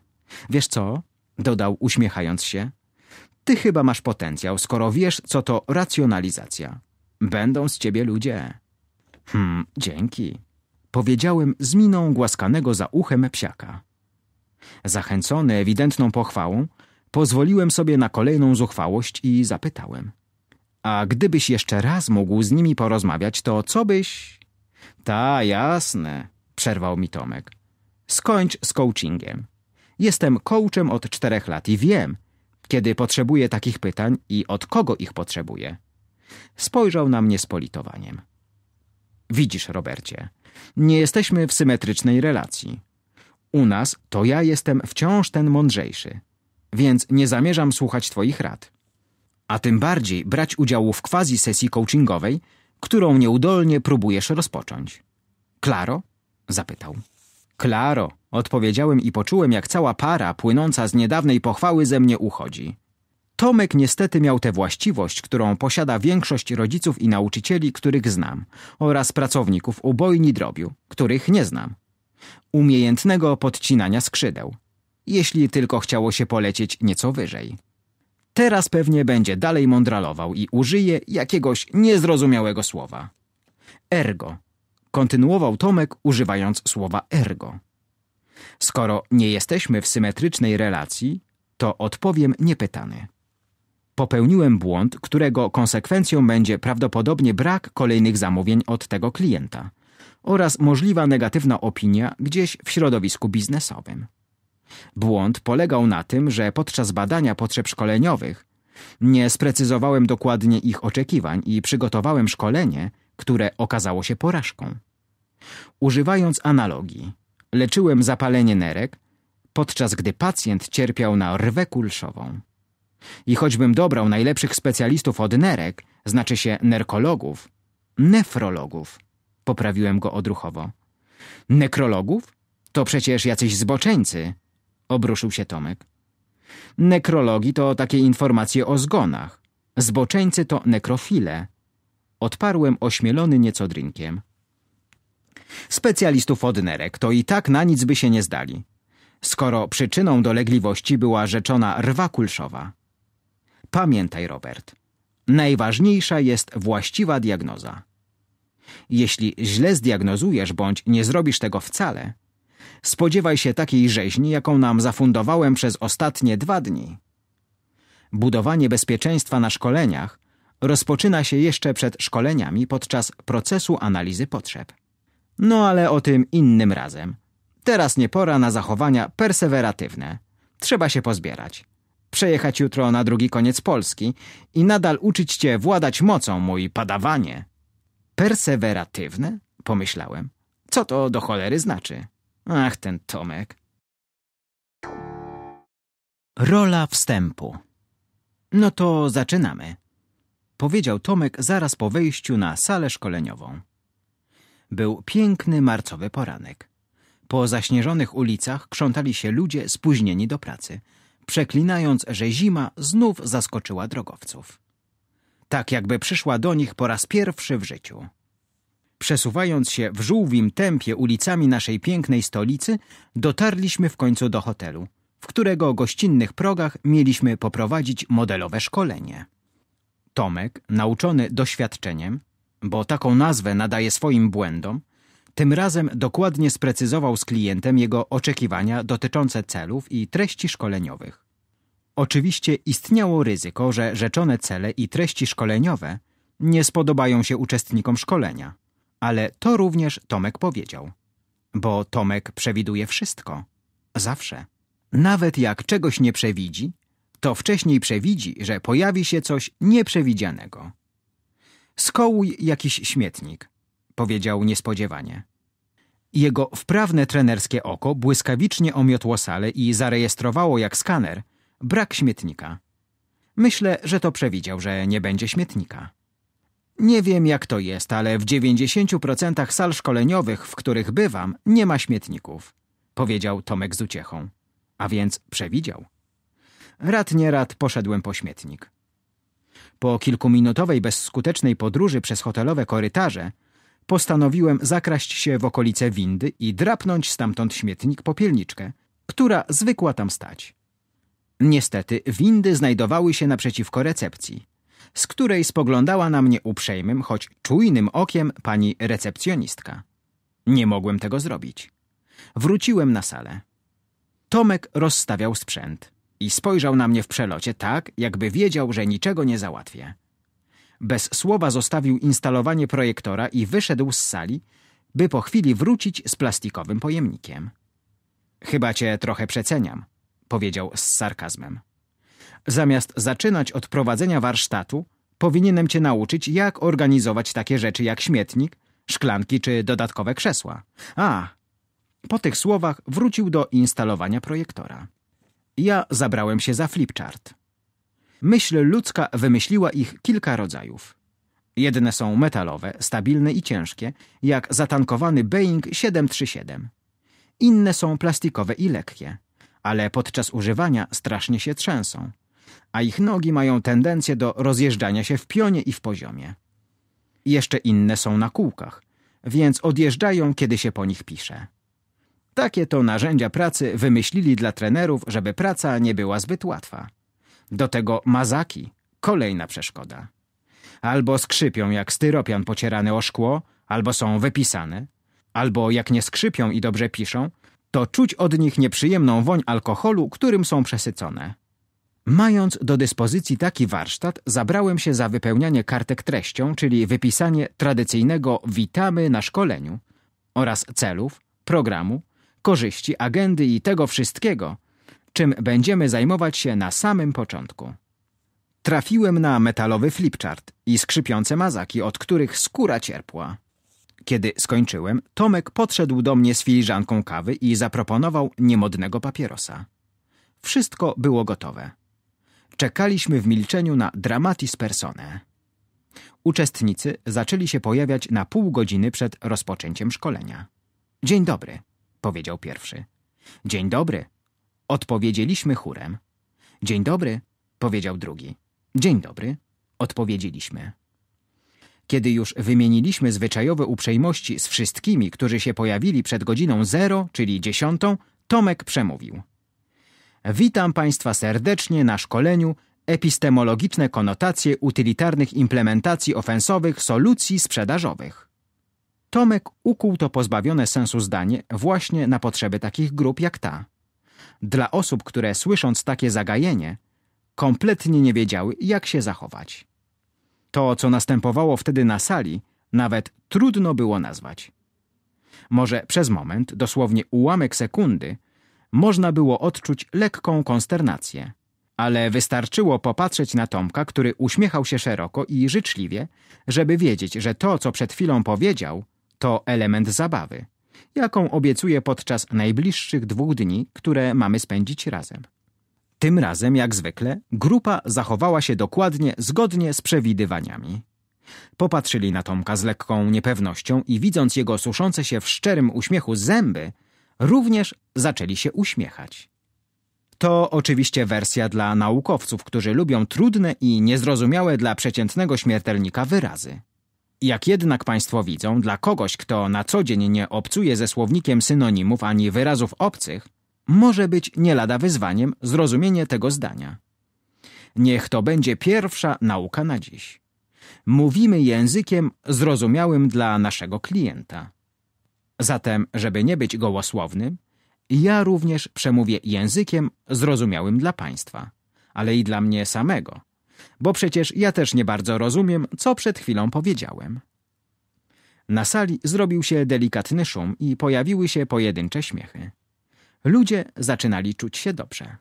Wiesz co? dodał uśmiechając się. Ty chyba masz potencjał, skoro wiesz, co to racjonalizacja. Będą z ciebie ludzie. Hmm, dzięki. Powiedziałem z miną głaskanego za uchem psiaka. Zachęcony ewidentną pochwałą, Pozwoliłem sobie na kolejną zuchwałość i zapytałem. A gdybyś jeszcze raz mógł z nimi porozmawiać, to co byś... Ta, jasne, przerwał mi Tomek. Skończ z coachingiem. Jestem coachem od czterech lat i wiem, kiedy potrzebuję takich pytań i od kogo ich potrzebuję. Spojrzał na mnie z politowaniem. Widzisz, Robercie, nie jesteśmy w symetrycznej relacji. U nas to ja jestem wciąż ten mądrzejszy więc nie zamierzam słuchać Twoich rad. A tym bardziej brać udziału w quasi sesji coachingowej, którą nieudolnie próbujesz rozpocząć. Klaro? zapytał. Klaro, odpowiedziałem i poczułem, jak cała para płynąca z niedawnej pochwały ze mnie uchodzi. Tomek niestety miał tę właściwość, którą posiada większość rodziców i nauczycieli, których znam, oraz pracowników ubojni drobiu, których nie znam. Umiejętnego podcinania skrzydeł jeśli tylko chciało się polecieć nieco wyżej. Teraz pewnie będzie dalej mądralował i użyje jakiegoś niezrozumiałego słowa. Ergo. Kontynuował Tomek używając słowa ergo. Skoro nie jesteśmy w symetrycznej relacji, to odpowiem niepytany. Popełniłem błąd, którego konsekwencją będzie prawdopodobnie brak kolejnych zamówień od tego klienta oraz możliwa negatywna opinia gdzieś w środowisku biznesowym. Błąd polegał na tym, że podczas badania potrzeb szkoleniowych nie sprecyzowałem dokładnie ich oczekiwań i przygotowałem szkolenie, które okazało się porażką. Używając analogii, leczyłem zapalenie nerek, podczas gdy pacjent cierpiał na rwę kulszową. I choćbym dobrał najlepszych specjalistów od nerek, znaczy się nerkologów, nefrologów, poprawiłem go odruchowo. Nekrologów? To przecież jacyś zboczeńcy, obruszył się Tomek. Nekrologi to takie informacje o zgonach. Zboczeńcy to nekrofile. Odparłem ośmielony nieco drinkiem. Specjalistów od nerek to i tak na nic by się nie zdali, skoro przyczyną dolegliwości była rzeczona rwa kulszowa. Pamiętaj, Robert, najważniejsza jest właściwa diagnoza. Jeśli źle zdiagnozujesz bądź nie zrobisz tego wcale – spodziewaj się takiej rzeźni, jaką nam zafundowałem przez ostatnie dwa dni. Budowanie bezpieczeństwa na szkoleniach rozpoczyna się jeszcze przed szkoleniami podczas procesu analizy potrzeb. No ale o tym innym razem. Teraz nie pora na zachowania perseweratywne. Trzeba się pozbierać. Przejechać jutro na drugi koniec Polski i nadal uczyć cię władać mocą, mój padawanie. Perseweratywne? Pomyślałem. Co to do cholery znaczy? Ach, ten Tomek. Rola wstępu. No to zaczynamy. Powiedział Tomek zaraz po wejściu na salę szkoleniową. Był piękny marcowy poranek. Po zaśnieżonych ulicach krzątali się ludzie spóźnieni do pracy, przeklinając, że zima znów zaskoczyła drogowców. Tak jakby przyszła do nich po raz pierwszy w życiu. Przesuwając się w żółwim tempie ulicami naszej pięknej stolicy, dotarliśmy w końcu do hotelu, w którego gościnnych progach mieliśmy poprowadzić modelowe szkolenie. Tomek, nauczony doświadczeniem, bo taką nazwę nadaje swoim błędom, tym razem dokładnie sprecyzował z klientem jego oczekiwania dotyczące celów i treści szkoleniowych. Oczywiście istniało ryzyko, że rzeczone cele i treści szkoleniowe nie spodobają się uczestnikom szkolenia. Ale to również Tomek powiedział. Bo Tomek przewiduje wszystko. Zawsze. Nawet jak czegoś nie przewidzi, to wcześniej przewidzi, że pojawi się coś nieprzewidzianego. Skołuj jakiś śmietnik, powiedział niespodziewanie. Jego wprawne trenerskie oko błyskawicznie omiotło salę i zarejestrowało jak skaner brak śmietnika. Myślę, że to przewidział, że nie będzie śmietnika. Nie wiem jak to jest, ale w 90% sal szkoleniowych, w których bywam, nie ma śmietników, powiedział Tomek z uciechą. A więc przewidział. Rad nie rad poszedłem po śmietnik. Po kilkuminutowej bezskutecznej podróży przez hotelowe korytarze postanowiłem zakraść się w okolice windy i drapnąć stamtąd śmietnik popielniczkę, która zwykła tam stać. Niestety windy znajdowały się naprzeciwko recepcji z której spoglądała na mnie uprzejmym, choć czujnym okiem pani recepcjonistka. Nie mogłem tego zrobić. Wróciłem na salę. Tomek rozstawiał sprzęt i spojrzał na mnie w przelocie tak, jakby wiedział, że niczego nie załatwię. Bez słowa zostawił instalowanie projektora i wyszedł z sali, by po chwili wrócić z plastikowym pojemnikiem. Chyba cię trochę przeceniam, powiedział z sarkazmem. Zamiast zaczynać od prowadzenia warsztatu, powinienem cię nauczyć, jak organizować takie rzeczy jak śmietnik, szklanki czy dodatkowe krzesła. A, po tych słowach wrócił do instalowania projektora. Ja zabrałem się za flipchart. Myśl ludzka wymyśliła ich kilka rodzajów. Jedne są metalowe, stabilne i ciężkie, jak zatankowany Boeing 737. Inne są plastikowe i lekkie, ale podczas używania strasznie się trzęsą a ich nogi mają tendencję do rozjeżdżania się w pionie i w poziomie. Jeszcze inne są na kółkach, więc odjeżdżają, kiedy się po nich pisze. Takie to narzędzia pracy wymyślili dla trenerów, żeby praca nie była zbyt łatwa. Do tego mazaki, kolejna przeszkoda. Albo skrzypią jak styropian pocierany o szkło, albo są wypisane, albo jak nie skrzypią i dobrze piszą, to czuć od nich nieprzyjemną woń alkoholu, którym są przesycone. Mając do dyspozycji taki warsztat, zabrałem się za wypełnianie kartek treścią, czyli wypisanie tradycyjnego witamy na szkoleniu oraz celów, programu, korzyści, agendy i tego wszystkiego, czym będziemy zajmować się na samym początku. Trafiłem na metalowy flipchart i skrzypiące mazaki, od których skóra cierpła. Kiedy skończyłem, Tomek podszedł do mnie z filiżanką kawy i zaproponował niemodnego papierosa. Wszystko było gotowe. Czekaliśmy w milczeniu na dramatis personae. Uczestnicy zaczęli się pojawiać na pół godziny przed rozpoczęciem szkolenia. Dzień dobry, powiedział pierwszy. Dzień dobry, odpowiedzieliśmy chórem. Dzień dobry, powiedział drugi. Dzień dobry, odpowiedzieliśmy. Kiedy już wymieniliśmy zwyczajowe uprzejmości z wszystkimi, którzy się pojawili przed godziną zero, czyli dziesiątą, Tomek przemówił. Witam Państwa serdecznie na szkoleniu Epistemologiczne konotacje utylitarnych implementacji ofensowych solucji sprzedażowych. Tomek ukuł to pozbawione sensu zdanie właśnie na potrzeby takich grup jak ta. Dla osób, które słysząc takie zagajenie, kompletnie nie wiedziały, jak się zachować. To, co następowało wtedy na sali, nawet trudno było nazwać. Może przez moment, dosłownie ułamek sekundy, można było odczuć lekką konsternację. Ale wystarczyło popatrzeć na Tomka, który uśmiechał się szeroko i życzliwie, żeby wiedzieć, że to, co przed chwilą powiedział, to element zabawy, jaką obiecuje podczas najbliższych dwóch dni, które mamy spędzić razem. Tym razem, jak zwykle, grupa zachowała się dokładnie zgodnie z przewidywaniami. Popatrzyli na Tomka z lekką niepewnością i widząc jego suszące się w szczerym uśmiechu zęby, również zaczęli się uśmiechać. To oczywiście wersja dla naukowców, którzy lubią trudne i niezrozumiałe dla przeciętnego śmiertelnika wyrazy. Jak jednak Państwo widzą, dla kogoś, kto na co dzień nie obcuje ze słownikiem synonimów ani wyrazów obcych, może być nie lada wyzwaniem zrozumienie tego zdania. Niech to będzie pierwsza nauka na dziś. Mówimy językiem zrozumiałym dla naszego klienta. Zatem, żeby nie być gołosłownym, ja również przemówię językiem zrozumiałym dla Państwa, ale i dla mnie samego, bo przecież ja też nie bardzo rozumiem, co przed chwilą powiedziałem. Na sali zrobił się delikatny szum i pojawiły się pojedyncze śmiechy. Ludzie zaczynali czuć się dobrze.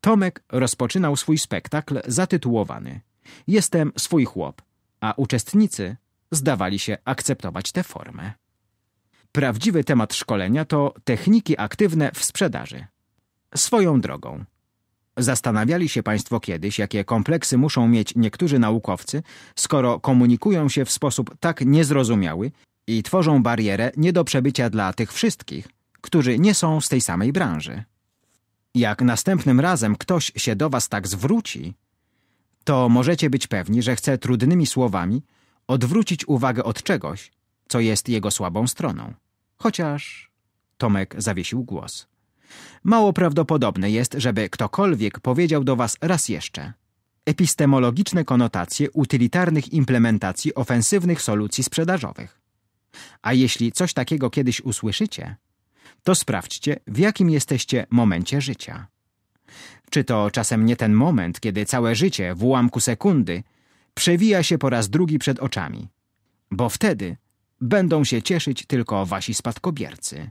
Tomek rozpoczynał swój spektakl zatytułowany Jestem swój chłop, a uczestnicy zdawali się akceptować tę formę. Prawdziwy temat szkolenia to techniki aktywne w sprzedaży. Swoją drogą. Zastanawiali się Państwo kiedyś, jakie kompleksy muszą mieć niektórzy naukowcy, skoro komunikują się w sposób tak niezrozumiały i tworzą barierę nie do przebycia dla tych wszystkich, którzy nie są z tej samej branży. Jak następnym razem ktoś się do Was tak zwróci, to możecie być pewni, że chce trudnymi słowami odwrócić uwagę od czegoś, co jest jego słabą stroną. Chociaż... Tomek zawiesił głos. Mało prawdopodobne jest, żeby ktokolwiek powiedział do was raz jeszcze. Epistemologiczne konotacje utylitarnych implementacji ofensywnych solucji sprzedażowych. A jeśli coś takiego kiedyś usłyszycie, to sprawdźcie, w jakim jesteście momencie życia. Czy to czasem nie ten moment, kiedy całe życie w ułamku sekundy przewija się po raz drugi przed oczami? Bo wtedy Będą się cieszyć tylko wasi spadkobiercy.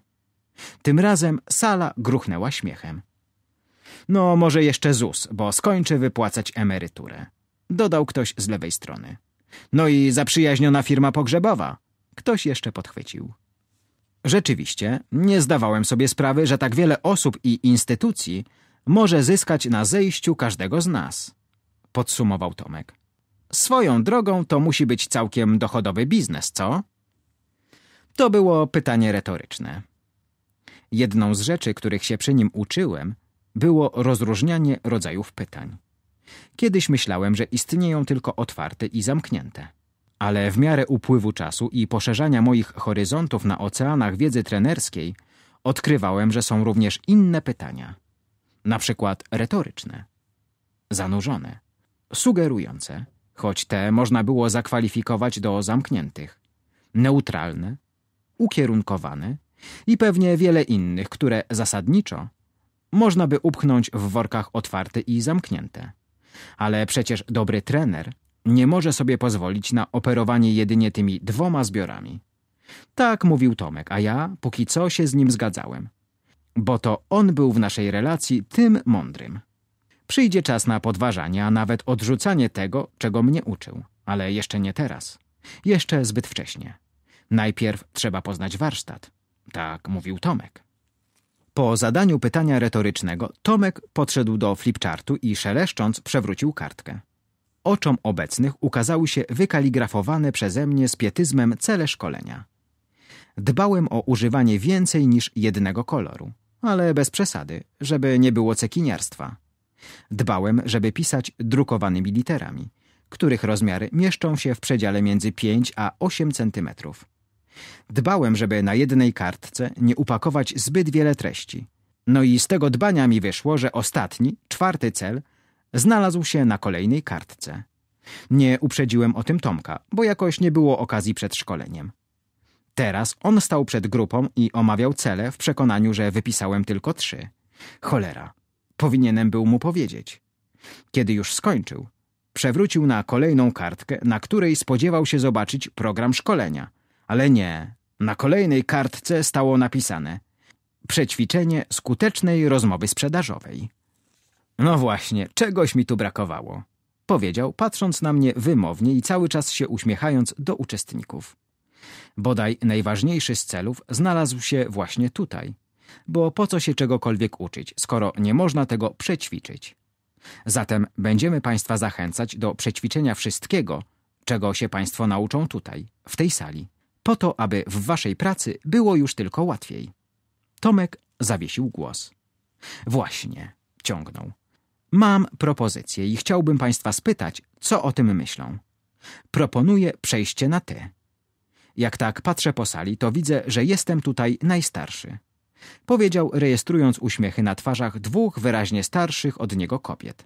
Tym razem sala gruchnęła śmiechem. No, może jeszcze ZUS, bo skończy wypłacać emeryturę. Dodał ktoś z lewej strony. No i zaprzyjaźniona firma pogrzebowa. Ktoś jeszcze podchwycił. Rzeczywiście, nie zdawałem sobie sprawy, że tak wiele osób i instytucji może zyskać na zejściu każdego z nas. Podsumował Tomek. Swoją drogą to musi być całkiem dochodowy biznes, co? To było pytanie retoryczne. Jedną z rzeczy, których się przy nim uczyłem, było rozróżnianie rodzajów pytań. Kiedyś myślałem, że istnieją tylko otwarte i zamknięte. Ale w miarę upływu czasu i poszerzania moich horyzontów na oceanach wiedzy trenerskiej, odkrywałem, że są również inne pytania. Na przykład retoryczne, zanurzone, sugerujące, choć te można było zakwalifikować do zamkniętych, neutralne, ukierunkowany i pewnie wiele innych, które zasadniczo można by upchnąć w workach otwarte i zamknięte. Ale przecież dobry trener nie może sobie pozwolić na operowanie jedynie tymi dwoma zbiorami. Tak mówił Tomek, a ja póki co się z nim zgadzałem. Bo to on był w naszej relacji tym mądrym. Przyjdzie czas na podważanie, a nawet odrzucanie tego, czego mnie uczył. Ale jeszcze nie teraz. Jeszcze zbyt wcześnie. Najpierw trzeba poznać warsztat. Tak mówił Tomek. Po zadaniu pytania retorycznego Tomek podszedł do flipchartu i szeleszcząc przewrócił kartkę. Oczom obecnych ukazały się wykaligrafowane przeze mnie z pietyzmem cele szkolenia. Dbałem o używanie więcej niż jednego koloru, ale bez przesady, żeby nie było cekiniarstwa. Dbałem, żeby pisać drukowanymi literami, których rozmiary mieszczą się w przedziale między 5 a 8 centymetrów. Dbałem, żeby na jednej kartce nie upakować zbyt wiele treści. No i z tego dbania mi wyszło, że ostatni, czwarty cel znalazł się na kolejnej kartce. Nie uprzedziłem o tym Tomka, bo jakoś nie było okazji przed szkoleniem. Teraz on stał przed grupą i omawiał cele w przekonaniu, że wypisałem tylko trzy. Cholera. Powinienem był mu powiedzieć. Kiedy już skończył, przewrócił na kolejną kartkę, na której spodziewał się zobaczyć program szkolenia – ale nie. Na kolejnej kartce stało napisane Przećwiczenie skutecznej rozmowy sprzedażowej. No właśnie, czegoś mi tu brakowało. Powiedział, patrząc na mnie wymownie i cały czas się uśmiechając do uczestników. Bodaj najważniejszy z celów znalazł się właśnie tutaj. Bo po co się czegokolwiek uczyć, skoro nie można tego przećwiczyć? Zatem będziemy Państwa zachęcać do przećwiczenia wszystkiego, czego się Państwo nauczą tutaj, w tej sali po to, aby w waszej pracy było już tylko łatwiej. Tomek zawiesił głos. Właśnie, ciągnął. Mam propozycję i chciałbym państwa spytać, co o tym myślą. Proponuję przejście na ty. Jak tak patrzę po sali, to widzę, że jestem tutaj najstarszy. Powiedział, rejestrując uśmiechy na twarzach dwóch wyraźnie starszych od niego kobiet.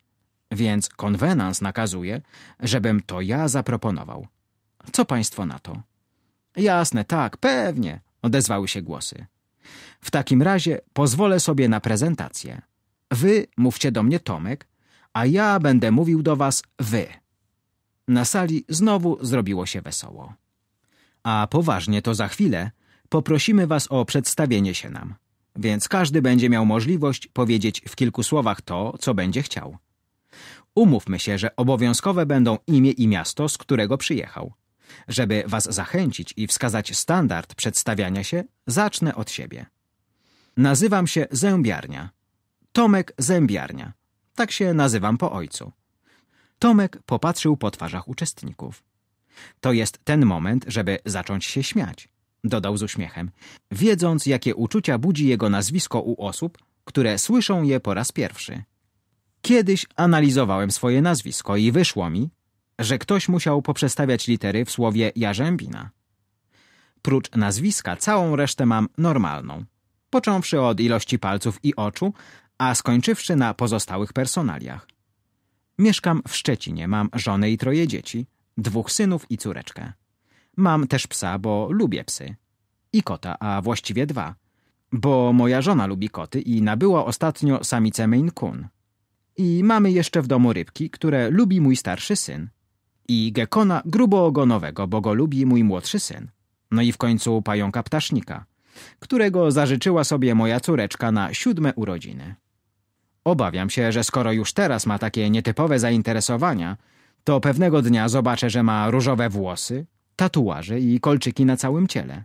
Więc konwenans nakazuje, żebym to ja zaproponował. Co państwo na to? Jasne, tak, pewnie, odezwały się głosy. W takim razie pozwolę sobie na prezentację. Wy mówcie do mnie Tomek, a ja będę mówił do was wy. Na sali znowu zrobiło się wesoło. A poważnie to za chwilę poprosimy was o przedstawienie się nam. Więc każdy będzie miał możliwość powiedzieć w kilku słowach to, co będzie chciał. Umówmy się, że obowiązkowe będą imię i miasto, z którego przyjechał. Żeby Was zachęcić i wskazać standard przedstawiania się, zacznę od siebie. Nazywam się Zębiarnia. Tomek Zębiarnia. Tak się nazywam po ojcu. Tomek popatrzył po twarzach uczestników. To jest ten moment, żeby zacząć się śmiać, dodał z uśmiechem, wiedząc, jakie uczucia budzi jego nazwisko u osób, które słyszą je po raz pierwszy. Kiedyś analizowałem swoje nazwisko i wyszło mi, że ktoś musiał poprzestawiać litery w słowie Jarzębina. Prócz nazwiska całą resztę mam normalną, począwszy od ilości palców i oczu, a skończywszy na pozostałych personaliach. Mieszkam w Szczecinie, mam żonę i troje dzieci, dwóch synów i córeczkę. Mam też psa, bo lubię psy. I kota, a właściwie dwa. Bo moja żona lubi koty i nabyła ostatnio samicę Maine Coon. I mamy jeszcze w domu rybki, które lubi mój starszy syn i gekona gruboogonowego, bo go lubi mój młodszy syn. No i w końcu pająka ptasznika, którego zażyczyła sobie moja córeczka na siódme urodziny. Obawiam się, że skoro już teraz ma takie nietypowe zainteresowania, to pewnego dnia zobaczę, że ma różowe włosy, tatuaże i kolczyki na całym ciele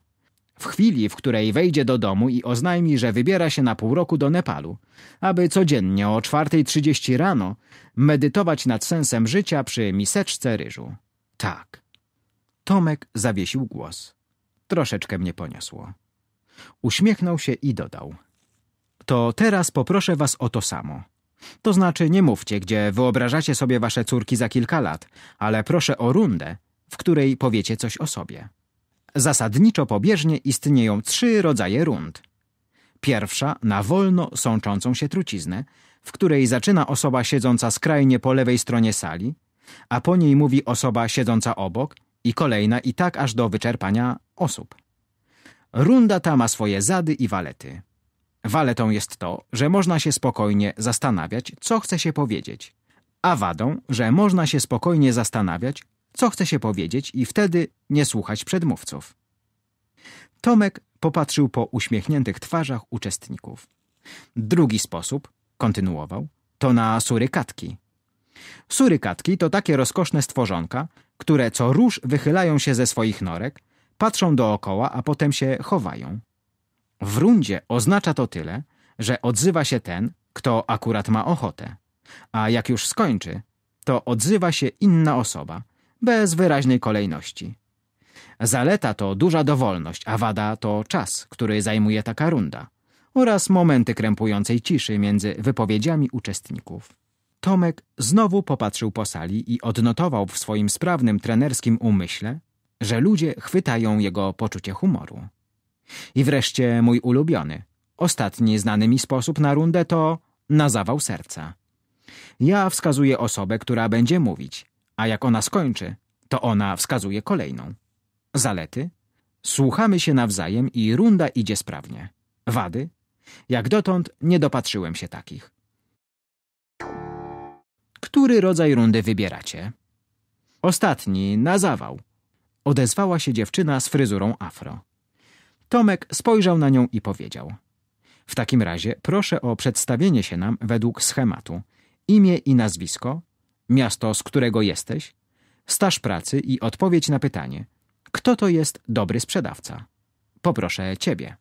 w chwili, w której wejdzie do domu i oznajmi, że wybiera się na pół roku do Nepalu, aby codziennie o 4.30 rano medytować nad sensem życia przy miseczce ryżu. Tak. Tomek zawiesił głos. Troszeczkę mnie poniosło. Uśmiechnął się i dodał. To teraz poproszę was o to samo. To znaczy nie mówcie, gdzie wyobrażacie sobie wasze córki za kilka lat, ale proszę o rundę, w której powiecie coś o sobie. Zasadniczo pobieżnie istnieją trzy rodzaje rund. Pierwsza na wolno sączącą się truciznę, w której zaczyna osoba siedząca skrajnie po lewej stronie sali, a po niej mówi osoba siedząca obok i kolejna i tak aż do wyczerpania osób. Runda ta ma swoje zady i walety. Waletą jest to, że można się spokojnie zastanawiać, co chce się powiedzieć, a wadą, że można się spokojnie zastanawiać, co chce się powiedzieć i wtedy nie słuchać przedmówców. Tomek popatrzył po uśmiechniętych twarzach uczestników. Drugi sposób, kontynuował, to na surykatki. Surykatki to takie rozkoszne stworzonka, które co róż wychylają się ze swoich norek, patrzą dookoła, a potem się chowają. W rundzie oznacza to tyle, że odzywa się ten, kto akurat ma ochotę. A jak już skończy, to odzywa się inna osoba, bez wyraźnej kolejności. Zaleta to duża dowolność, a wada to czas, który zajmuje taka runda oraz momenty krępującej ciszy między wypowiedziami uczestników. Tomek znowu popatrzył po sali i odnotował w swoim sprawnym trenerskim umyśle, że ludzie chwytają jego poczucie humoru. I wreszcie mój ulubiony, ostatni znany mi sposób na rundę to na zawał serca. Ja wskazuję osobę, która będzie mówić, a jak ona skończy, to ona wskazuje kolejną. Zalety? Słuchamy się nawzajem i runda idzie sprawnie. Wady? Jak dotąd nie dopatrzyłem się takich. Który rodzaj rundy wybieracie? Ostatni, na zawał. Odezwała się dziewczyna z fryzurą afro. Tomek spojrzał na nią i powiedział. W takim razie proszę o przedstawienie się nam według schematu. Imię i nazwisko, miasto, z którego jesteś, staż pracy i odpowiedź na pytanie, kto to jest dobry sprzedawca. Poproszę ciebie.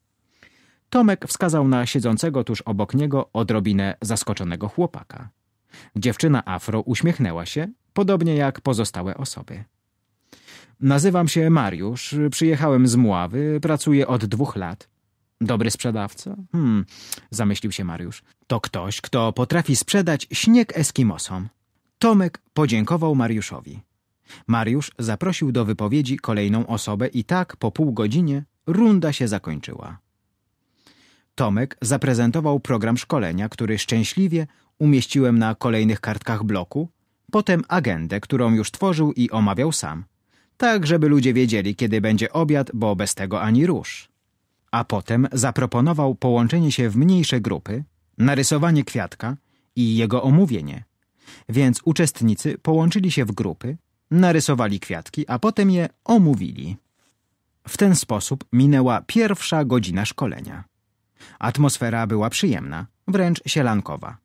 Tomek wskazał na siedzącego tuż obok niego odrobinę zaskoczonego chłopaka. Dziewczyna afro uśmiechnęła się, podobnie jak pozostałe osoby. Nazywam się Mariusz, przyjechałem z Mławy, pracuję od dwóch lat. Dobry sprzedawca? Hmm, zamyślił się Mariusz. To ktoś, kto potrafi sprzedać śnieg Eskimosom. Tomek podziękował Mariuszowi. Mariusz zaprosił do wypowiedzi kolejną osobę i tak po pół godzinie runda się zakończyła. Tomek zaprezentował program szkolenia, który szczęśliwie umieściłem na kolejnych kartkach bloku, potem agendę, którą już tworzył i omawiał sam, tak żeby ludzie wiedzieli, kiedy będzie obiad, bo bez tego ani rusz. A potem zaproponował połączenie się w mniejsze grupy, narysowanie kwiatka i jego omówienie – więc uczestnicy połączyli się w grupy, narysowali kwiatki, a potem je omówili. W ten sposób minęła pierwsza godzina szkolenia. Atmosfera była przyjemna, wręcz sielankowa.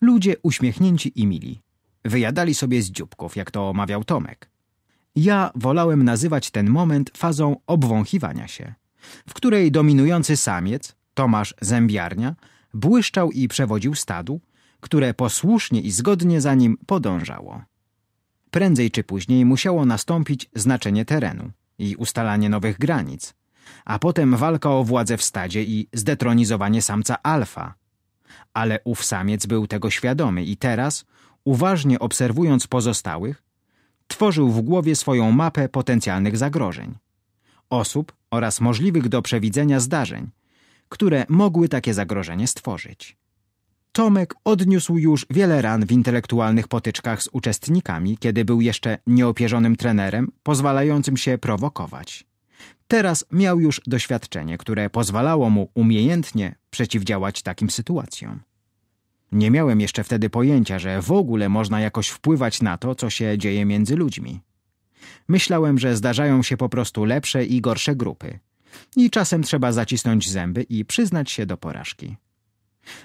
Ludzie uśmiechnięci i mili. Wyjadali sobie z dzióbków, jak to omawiał Tomek. Ja wolałem nazywać ten moment fazą obwąchiwania się, w której dominujący samiec, Tomasz Zębiarnia, błyszczał i przewodził stadu, które posłusznie i zgodnie za nim podążało. Prędzej czy później musiało nastąpić znaczenie terenu i ustalanie nowych granic, a potem walka o władzę w stadzie i zdetronizowanie samca alfa. Ale ów samiec był tego świadomy i teraz, uważnie obserwując pozostałych, tworzył w głowie swoją mapę potencjalnych zagrożeń, osób oraz możliwych do przewidzenia zdarzeń, które mogły takie zagrożenie stworzyć. Tomek odniósł już wiele ran w intelektualnych potyczkach z uczestnikami, kiedy był jeszcze nieopierzonym trenerem, pozwalającym się prowokować. Teraz miał już doświadczenie, które pozwalało mu umiejętnie przeciwdziałać takim sytuacjom. Nie miałem jeszcze wtedy pojęcia, że w ogóle można jakoś wpływać na to, co się dzieje między ludźmi. Myślałem, że zdarzają się po prostu lepsze i gorsze grupy. I czasem trzeba zacisnąć zęby i przyznać się do porażki.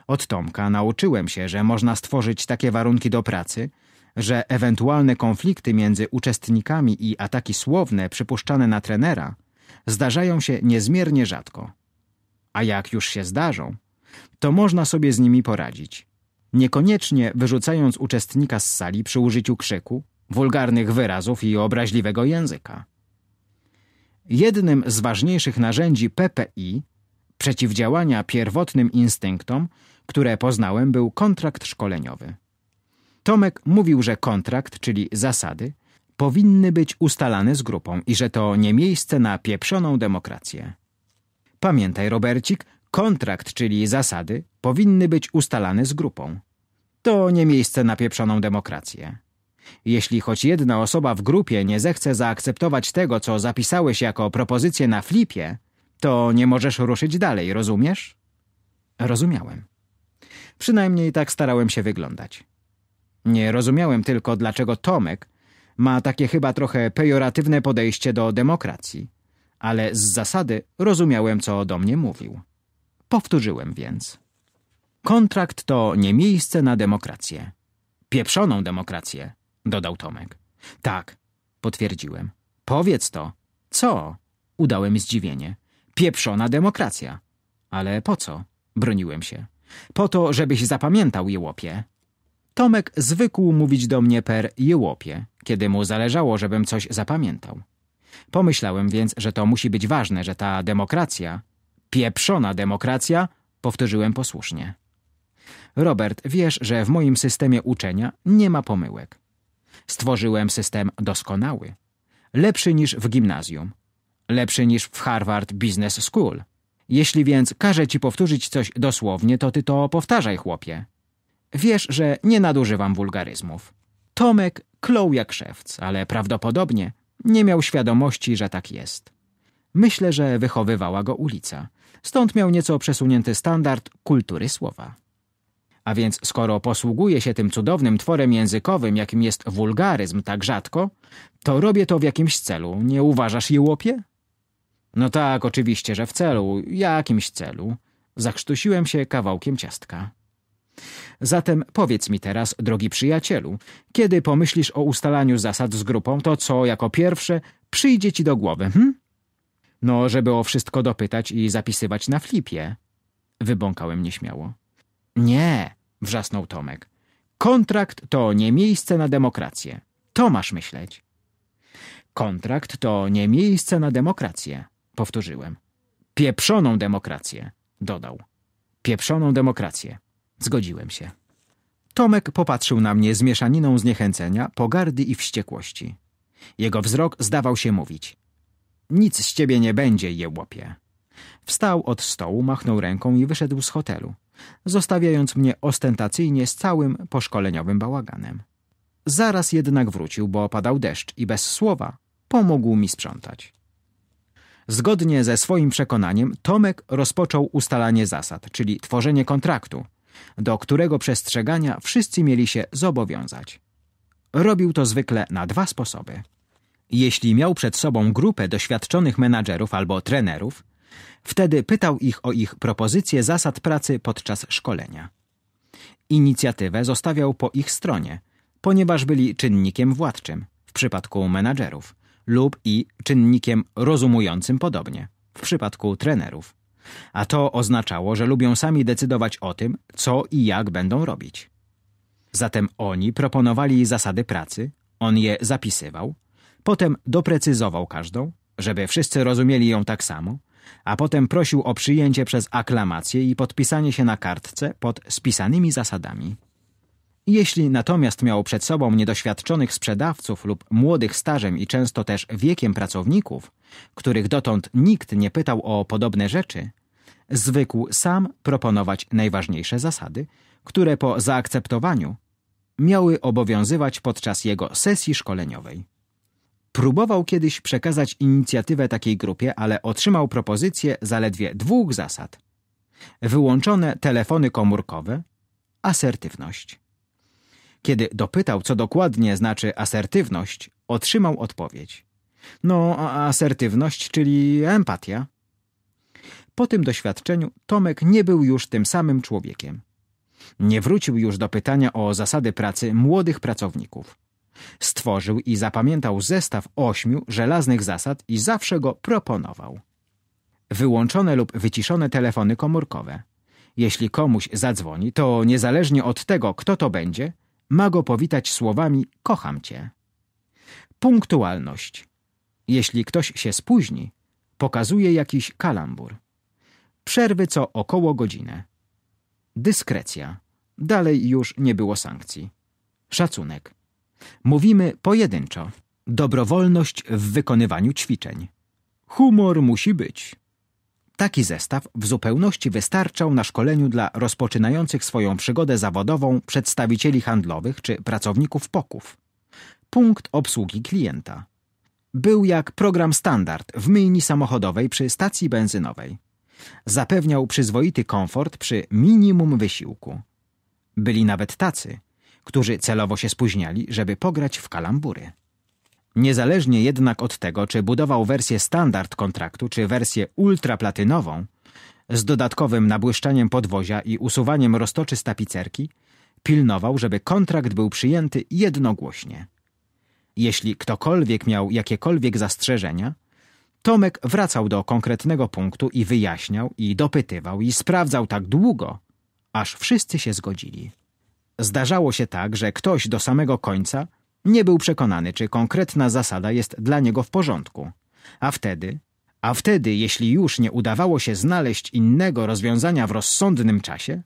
Od Tomka nauczyłem się, że można stworzyć takie warunki do pracy, że ewentualne konflikty między uczestnikami i ataki słowne przypuszczane na trenera zdarzają się niezmiernie rzadko. A jak już się zdarzą, to można sobie z nimi poradzić. Niekoniecznie wyrzucając uczestnika z sali przy użyciu krzyku, wulgarnych wyrazów i obraźliwego języka. Jednym z ważniejszych narzędzi PPI przeciwdziałania pierwotnym instynktom, które poznałem, był kontrakt szkoleniowy. Tomek mówił, że kontrakt, czyli zasady, powinny być ustalane z grupą i że to nie miejsce na pieprzoną demokrację. Pamiętaj, Robercik, kontrakt, czyli zasady, powinny być ustalane z grupą. To nie miejsce na pieprzoną demokrację. Jeśli choć jedna osoba w grupie nie zechce zaakceptować tego, co zapisałeś jako propozycję na flipie, to nie możesz ruszyć dalej, rozumiesz? Rozumiałem. Przynajmniej tak starałem się wyglądać. Nie rozumiałem tylko, dlaczego Tomek ma takie chyba trochę pejoratywne podejście do demokracji, ale z zasady rozumiałem, co do mnie mówił. Powtórzyłem więc. Kontrakt to nie miejsce na demokrację. Pieprzoną demokrację, dodał Tomek. Tak, potwierdziłem. Powiedz to. Co? Udałem zdziwienie. Pieprzona demokracja. Ale po co? Broniłem się. Po to, żebyś zapamiętał, jełopie. Tomek zwykł mówić do mnie per jełopie, kiedy mu zależało, żebym coś zapamiętał. Pomyślałem więc, że to musi być ważne, że ta demokracja, pieprzona demokracja, powtórzyłem posłusznie. Robert, wiesz, że w moim systemie uczenia nie ma pomyłek. Stworzyłem system doskonały. Lepszy niż w gimnazjum lepszy niż w Harvard Business School. Jeśli więc każę ci powtórzyć coś dosłownie, to ty to powtarzaj, chłopie. Wiesz, że nie nadużywam wulgaryzmów. Tomek klął jak szewc, ale prawdopodobnie nie miał świadomości, że tak jest. Myślę, że wychowywała go ulica. Stąd miał nieco przesunięty standard kultury słowa. A więc skoro posługuje się tym cudownym tworem językowym, jakim jest wulgaryzm tak rzadko, to robię to w jakimś celu. Nie uważasz, jełopie? No tak, oczywiście, że w celu, jakimś celu. Zakrztusiłem się kawałkiem ciastka. Zatem powiedz mi teraz, drogi przyjacielu, kiedy pomyślisz o ustalaniu zasad z grupą, to co jako pierwsze przyjdzie ci do głowy, hm? No, żeby o wszystko dopytać i zapisywać na flipie. Wybąkałem nieśmiało. Nie, wrzasnął Tomek. Kontrakt to nie miejsce na demokrację. To masz myśleć. Kontrakt to nie miejsce na demokrację powtórzyłem. Pieprzoną demokrację, dodał. Pieprzoną demokrację. Zgodziłem się. Tomek popatrzył na mnie z mieszaniną zniechęcenia, pogardy i wściekłości. Jego wzrok zdawał się mówić. Nic z ciebie nie będzie, jełopie. Wstał od stołu, machnął ręką i wyszedł z hotelu, zostawiając mnie ostentacyjnie z całym poszkoleniowym bałaganem. Zaraz jednak wrócił, bo padał deszcz i bez słowa pomógł mi sprzątać. Zgodnie ze swoim przekonaniem Tomek rozpoczął ustalanie zasad, czyli tworzenie kontraktu, do którego przestrzegania wszyscy mieli się zobowiązać. Robił to zwykle na dwa sposoby. Jeśli miał przed sobą grupę doświadczonych menadżerów albo trenerów, wtedy pytał ich o ich propozycje zasad pracy podczas szkolenia. Inicjatywę zostawiał po ich stronie, ponieważ byli czynnikiem władczym w przypadku menadżerów – lub i czynnikiem rozumującym podobnie, w przypadku trenerów. A to oznaczało, że lubią sami decydować o tym, co i jak będą robić. Zatem oni proponowali zasady pracy, on je zapisywał, potem doprecyzował każdą, żeby wszyscy rozumieli ją tak samo, a potem prosił o przyjęcie przez aklamację i podpisanie się na kartce pod spisanymi zasadami. Jeśli natomiast miał przed sobą niedoświadczonych sprzedawców lub młodych starzem i często też wiekiem pracowników, których dotąd nikt nie pytał o podobne rzeczy, zwykł sam proponować najważniejsze zasady, które po zaakceptowaniu miały obowiązywać podczas jego sesji szkoleniowej. Próbował kiedyś przekazać inicjatywę takiej grupie, ale otrzymał propozycję zaledwie dwóch zasad. Wyłączone telefony komórkowe, asertywność. Kiedy dopytał, co dokładnie znaczy asertywność, otrzymał odpowiedź. No, asertywność, czyli empatia. Po tym doświadczeniu Tomek nie był już tym samym człowiekiem. Nie wrócił już do pytania o zasady pracy młodych pracowników. Stworzył i zapamiętał zestaw ośmiu żelaznych zasad i zawsze go proponował. Wyłączone lub wyciszone telefony komórkowe. Jeśli komuś zadzwoni, to niezależnie od tego, kto to będzie – ma go powitać słowami kocham cię. Punktualność. Jeśli ktoś się spóźni, pokazuje jakiś kalambur. Przerwy co około godzinę. Dyskrecja. Dalej już nie było sankcji. Szacunek. Mówimy pojedynczo. Dobrowolność w wykonywaniu ćwiczeń. Humor musi być. Taki zestaw w zupełności wystarczał na szkoleniu dla rozpoczynających swoją przygodę zawodową przedstawicieli handlowych czy pracowników poków. Punkt obsługi klienta. Był jak program standard w myjni samochodowej przy stacji benzynowej. Zapewniał przyzwoity komfort przy minimum wysiłku. Byli nawet tacy, którzy celowo się spóźniali, żeby pograć w kalambury. Niezależnie jednak od tego, czy budował wersję standard kontraktu, czy wersję ultraplatynową, z dodatkowym nabłyszczaniem podwozia i usuwaniem roztoczy z tapicerki, pilnował, żeby kontrakt był przyjęty jednogłośnie. Jeśli ktokolwiek miał jakiekolwiek zastrzeżenia, Tomek wracał do konkretnego punktu i wyjaśniał, i dopytywał, i sprawdzał tak długo, aż wszyscy się zgodzili. Zdarzało się tak, że ktoś do samego końca nie był przekonany, czy konkretna zasada jest dla niego w porządku. A wtedy, a wtedy, jeśli już nie udawało się znaleźć innego rozwiązania w rozsądnym czasie,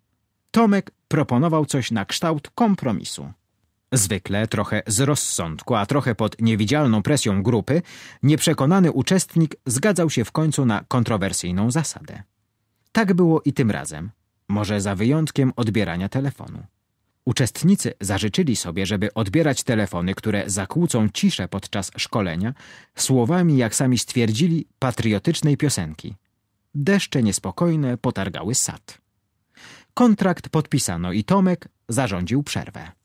Tomek proponował coś na kształt kompromisu. Zwykle trochę z rozsądku, a trochę pod niewidzialną presją grupy, nieprzekonany uczestnik zgadzał się w końcu na kontrowersyjną zasadę. Tak było i tym razem, może za wyjątkiem odbierania telefonu. Uczestnicy zażyczyli sobie, żeby odbierać telefony, które zakłócą ciszę podczas szkolenia, słowami, jak sami stwierdzili, patriotycznej piosenki. Deszcze niespokojne potargały sad. Kontrakt podpisano i Tomek zarządził przerwę.